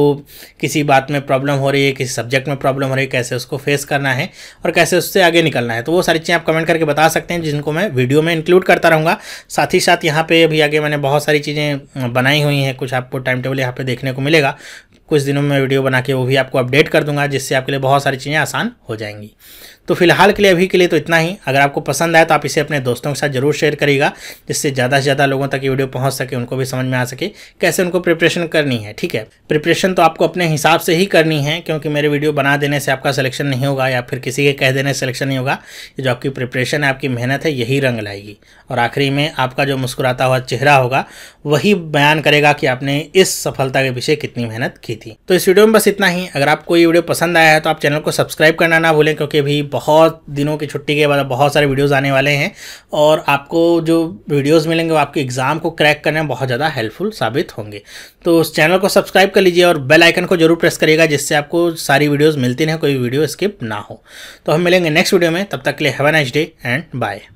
किसी बात में प्रॉब्लम हो रही है किसी सब्जेक्ट में प्रॉब्लम हो रही है कैसे उसको फेस करना है और कैसे उससे आगे निकलना है तो वो सारी चीज़ें आप कमेंट करके बता सकते हैं जिनको मैं वीडियो में इंक्लूड करता रहूँगा साथ ही साथ यहाँ पर अभी आगे मैंने बहुत सारी चीज़ें बनाई हुई हैं कुछ आपको टाइम टेबल यहाँ पर देखने को मिलेगा कुछ दिनों में वीडियो बना के वो भी आपको अपडेट कर दूंगा जिससे आपके लिए बहुत सारी चीज़ें आसान हो जाएंगी तो फिलहाल के लिए अभी के लिए तो इतना ही अगर आपको पसंद आए तो आप इसे अपने दोस्तों के साथ जरूर शेयर करिएगा जिससे ज़्यादा से ज़्यादा लोगों तक ये वीडियो पहुँच सके उनको भी समझ में आ सके कैसे उनको प्रिपरेशन करनी है ठीक है प्रिपरेशन तो आपको अपने हिसाब से ही करनी है क्योंकि मेरे वीडियो बना देने से आपका सिलेक्शन नहीं होगा या फिर किसी के कह देने से सिलेक्शन नहीं होगा जो आपकी प्रिपरेशन है आपकी मेहनत है यही रंग लाएगी और आखिरी में आपका जो मुस्कुराता हुआ चेहरा होगा वही बयान करेगा कि आपने इस सफलता के पीछे कितनी मेहनत की थी तो इस वीडियो में बस इतना ही अगर आपको ये वीडियो पसंद आया है तो आप चैनल को सब्सक्राइब करना ना भूलें क्योंकि अभी बहुत दिनों की छुट्टी के बाद बहुत सारे वीडियोज़ आने वाले हैं और आपको जो वीडियोज़ मिलेंगे वो आपके एग्ज़ाम को क्रैक करने में बहुत ज़्यादा हेल्पफुल साबित होंगे तो उस चैनल को सब्सक्राइब कर लीजिए और बेल आइकन को जरूर प्रेस करिएगा जिससे आपको सारी वीडियोज़ मिलती रहें कोई वीडियो स्किप ना हो तो हम मिलेंगे नेक्स्ट वीडियो में तब तक के लिए have an H day and bye